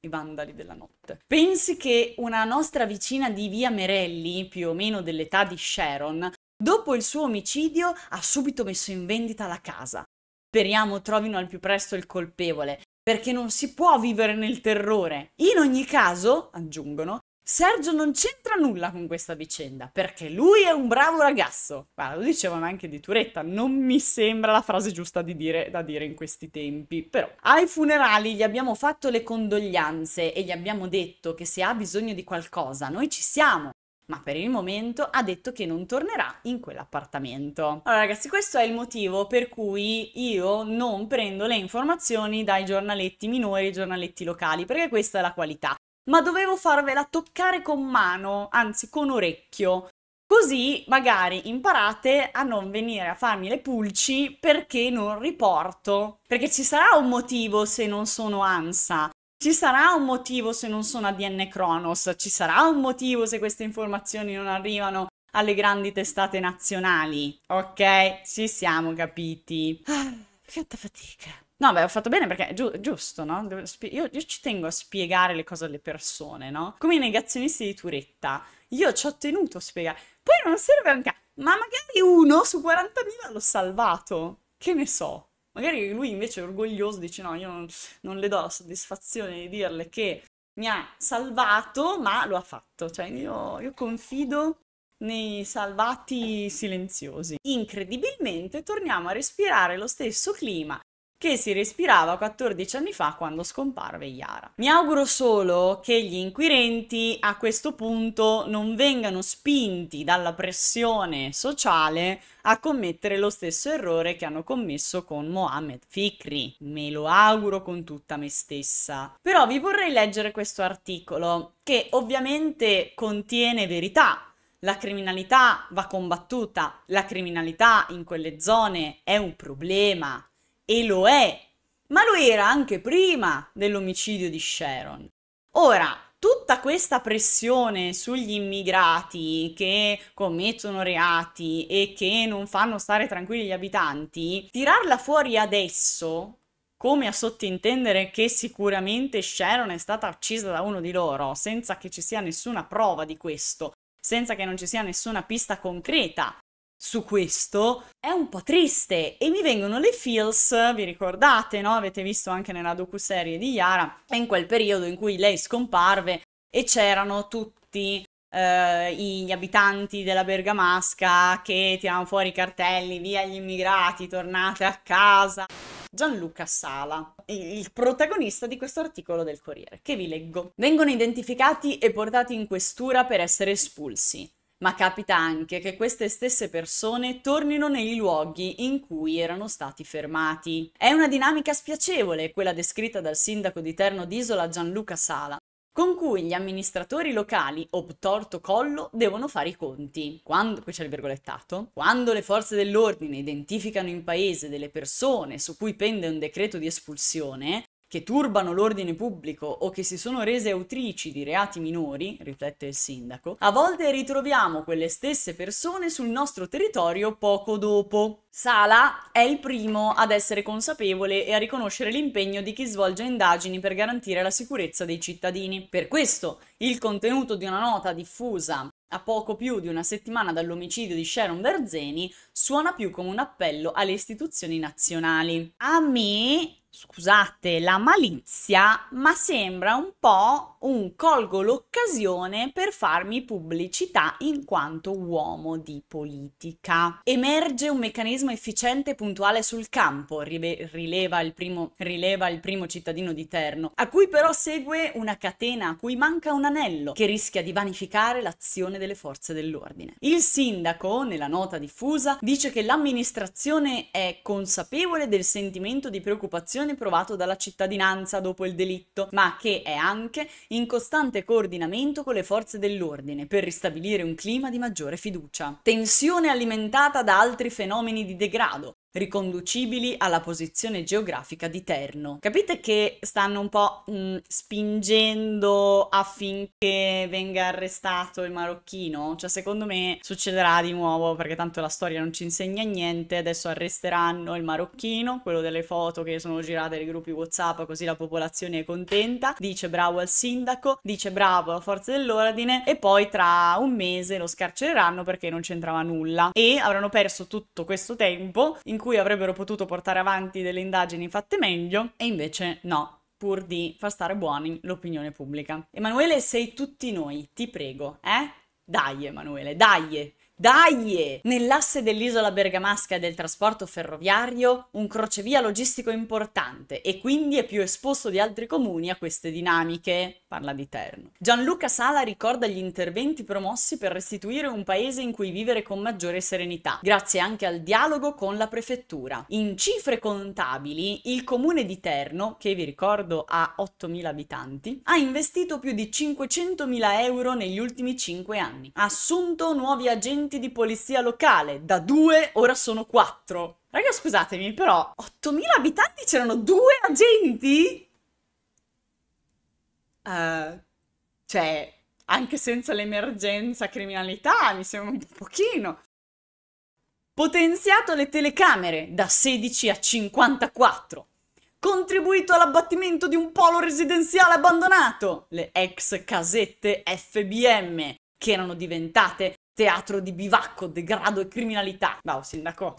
I vandali della notte. Pensi che una nostra vicina di via Merelli, più o meno dell'età di Sharon, dopo il suo omicidio ha subito messo in vendita la casa. Speriamo trovino al più presto il colpevole, perché non si può vivere nel terrore. In ogni caso, aggiungono, Sergio non c'entra nulla con questa vicenda, perché lui è un bravo ragazzo. Ma lo dicevano anche di Turetta, non mi sembra la frase giusta di dire, da dire in questi tempi, però. Ai funerali gli abbiamo fatto le condoglianze e gli abbiamo detto che se ha bisogno di qualcosa noi ci siamo ma per il momento ha detto che non tornerà in quell'appartamento. Allora ragazzi, questo è il motivo per cui io non prendo le informazioni dai giornaletti minori e giornaletti locali, perché questa è la qualità ma dovevo farvela toccare con mano, anzi con orecchio. Così magari imparate a non venire a farmi le pulci perché non riporto. Perché ci sarà un motivo se non sono ANSA. Ci sarà un motivo se non sono ADN Kronos, ci sarà un motivo se queste informazioni non arrivano alle grandi testate nazionali. Ok? Ci siamo capiti. Ah, che fatica. No, beh, ho fatto bene perché è giu- giusto, no? Io, io, ci tengo a spiegare le cose alle persone, no? Come i negazionisti di Turetta. Io ci ho tenuto a spiegare. Poi non serve anche... Ma magari uno su 40.000 l'ho salvato. Che ne so? Magari lui invece è orgoglioso dice no, io non, non le do la soddisfazione di dirle che mi ha salvato, ma lo ha fatto. Cioè io, io confido nei salvati silenziosi. Incredibilmente torniamo a respirare lo stesso clima che si respirava 14 anni fa quando scomparve Iara. Mi auguro solo che gli inquirenti a questo punto non vengano spinti dalla pressione sociale a commettere lo stesso errore che hanno commesso con Mohamed Fikri. Me lo auguro con tutta me stessa. Però vi vorrei leggere questo articolo che ovviamente contiene verità, la criminalità va combattuta, la criminalità in quelle zone è un problema, e lo è, ma lo era anche prima dell'omicidio di Sharon. Ora, tutta questa pressione sugli immigrati che commettono reati e che non fanno stare tranquilli gli abitanti, tirarla fuori adesso, come a sottintendere che sicuramente Sharon è stata uccisa da uno di loro, senza che ci sia nessuna prova di questo, senza che non ci sia nessuna pista concreta su questo è un po' triste e mi vengono le feels, vi ricordate, no? Avete visto anche nella docuserie di Yara, in quel periodo in cui lei scomparve e c'erano tutti eh, gli abitanti della Bergamasca che tiravano fuori i cartelli, via gli immigrati, tornate a casa. Gianluca Sala, il protagonista di questo articolo del Corriere, che vi leggo. Vengono identificati e portati in questura per essere espulsi ma capita anche che queste stesse persone tornino nei luoghi in cui erano stati fermati. È una dinamica spiacevole quella descritta dal sindaco di Terno d'Isola Gianluca Sala, con cui gli amministratori locali, obtorto collo, devono fare i conti. Quando, qui c'è il virgolettato, quando le forze dell'ordine identificano in paese delle persone su cui pende un decreto di espulsione, che turbano l'ordine pubblico o che si sono rese autrici di reati minori, riflette il sindaco, a volte ritroviamo quelle stesse persone sul nostro territorio poco dopo. Sala è il primo ad essere consapevole e a riconoscere l'impegno di chi svolge indagini per garantire la sicurezza dei cittadini. Per questo il contenuto di una nota diffusa a poco più di una settimana dall'omicidio di Sharon Berzeni suona più come un appello alle istituzioni nazionali. A me scusate la malizia, ma sembra un po' un colgo l'occasione per farmi pubblicità in quanto uomo di politica. Emerge un meccanismo efficiente e puntuale sul campo, rileva il, primo, rileva il primo cittadino di Terno, a cui però segue una catena a cui manca un anello, che rischia di vanificare l'azione delle forze dell'ordine. Il sindaco, nella nota diffusa, dice che l'amministrazione è consapevole del sentimento di preoccupazione provato dalla cittadinanza dopo il delitto, ma che è anche in costante coordinamento con le forze dell'ordine per ristabilire un clima di maggiore fiducia. Tensione alimentata da altri fenomeni di degrado, riconducibili alla posizione geografica di Terno. Capite che stanno un po' mh, mm, spingendo affinché venga arrestato il marocchino? Cioè, secondo me succederà di nuovo perché tanto la storia non ci insegna niente. Adesso arresteranno il marocchino, quello delle foto che sono girate nei gruppi WhatsApp, così la popolazione è contenta. Dice bravo al sindaco, dice bravo alla forza dell'ordine e poi tra un mese lo scarcereranno perché non c'entrava nulla e avranno perso tutto questo tempo in cui avrebbero potuto portare avanti delle indagini fatte meglio e invece no, pur di far stare buoni l'opinione pubblica. Emanuele, sei tutti noi, ti prego, eh? Dai Emanuele, dai! Dai! Nell'asse dell'isola bergamasca e del trasporto ferroviario, un crocevia logistico importante e quindi è più esposto di altri comuni a queste dinamiche. Parla di Terno. Gianluca Sala ricorda gli interventi promossi per restituire un paese in cui vivere con maggiore serenità, grazie anche al dialogo con la prefettura. In cifre contabili, il comune di Terno, che vi ricordo ha 8.000 abitanti, ha investito più di 500.000 euro negli ultimi 5 anni, ha assunto nuovi agenti agenti di polizia locale, da due ora sono quattro. Raga, scusatemi, però 8.000 abitanti c'erano due agenti? Uh, cioè, anche senza l'emergenza criminalità, mi sembra un pochino. Potenziato le telecamere da 16 a 54. Contribuito all'abbattimento di un polo residenziale abbandonato, le ex casette FBM, che erano diventate teatro di bivacco, degrado e criminalità. Bravo, sindaco.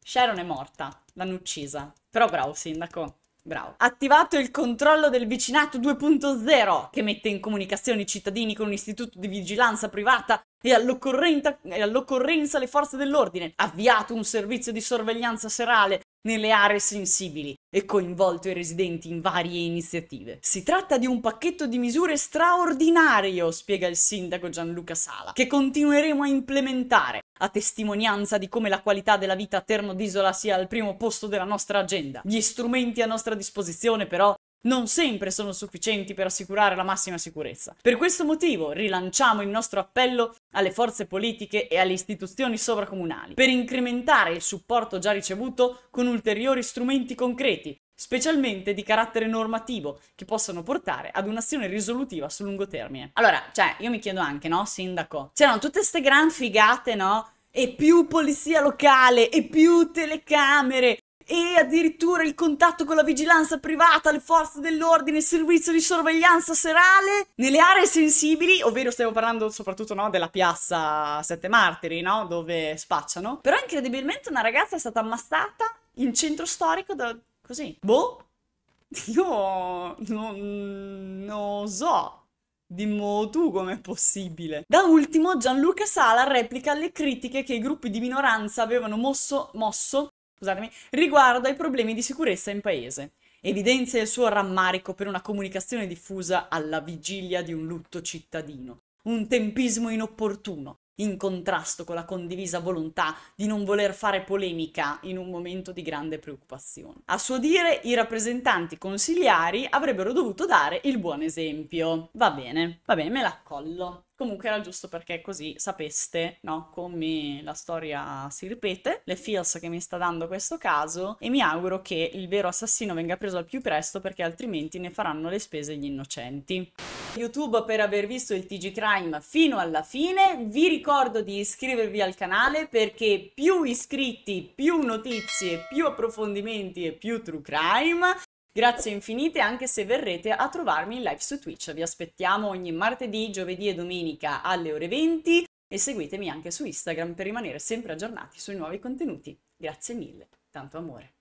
Sharon è morta, l'hanno uccisa. Però bravo, sindaco. Bravo. Attivato il controllo del vicinato 2.0 che mette in comunicazione i cittadini con un istituto di vigilanza privata e all'occorrenza, le forze dell'ordine. Avviato un servizio di sorveglianza serale nelle aree sensibili e coinvolto i residenti in varie iniziative. Si tratta di un pacchetto di misure straordinario, spiega il sindaco Gianluca Sala, che continueremo a implementare, a testimonianza di come la qualità della vita a Terno d'Isola sia al primo posto della nostra agenda. Gli strumenti a nostra disposizione, però, non sempre sono sufficienti per assicurare la massima sicurezza. Per questo motivo rilanciamo il nostro appello alle forze politiche e alle istituzioni sovracomunali per incrementare il supporto già ricevuto con ulteriori strumenti concreti, specialmente di carattere normativo, che possono portare ad un'azione risolutiva sul lungo termine. Allora, cioè, io mi chiedo anche, no, sindaco? C'erano tutte queste gran figate, no? E più polizia locale, e più telecamere, e addirittura il contatto con la vigilanza privata, le forze dell'ordine, il servizio di sorveglianza serale nelle aree sensibili, ovvero stiamo parlando soprattutto no, della piazza Sette Martiri, no? dove spacciano. Però incredibilmente una ragazza è stata ammassata in centro storico da... così. Boh, io non, non so. Dimmo tu com'è possibile. Da ultimo Gianluca Sala replica le critiche che i gruppi di minoranza avevano mosso, mosso scusatemi, riguarda i problemi di sicurezza in paese. Evidenzia il suo rammarico per una comunicazione diffusa alla vigilia di un lutto cittadino, un tempismo inopportuno, in contrasto con la condivisa volontà di non voler fare polemica in un momento di grande preoccupazione. A suo dire, i rappresentanti consigliari avrebbero dovuto dare il buon esempio. Va bene, va bene, me l'accollo. Comunque era giusto perché così sapeste no, come la storia si ripete, le feels che mi sta dando questo caso e mi auguro che il vero assassino venga preso al più presto perché altrimenti ne faranno le spese gli innocenti. YouTube per aver visto il TG Crime fino alla fine, vi ricordo di iscrivervi al canale perché più iscritti, più notizie, più approfondimenti e più true crime Grazie infinite anche se verrete a trovarmi in live su Twitch. Vi aspettiamo ogni martedì, giovedì e domenica alle ore 20 e seguitemi anche su Instagram per rimanere sempre aggiornati sui nuovi contenuti. Grazie mille, tanto amore.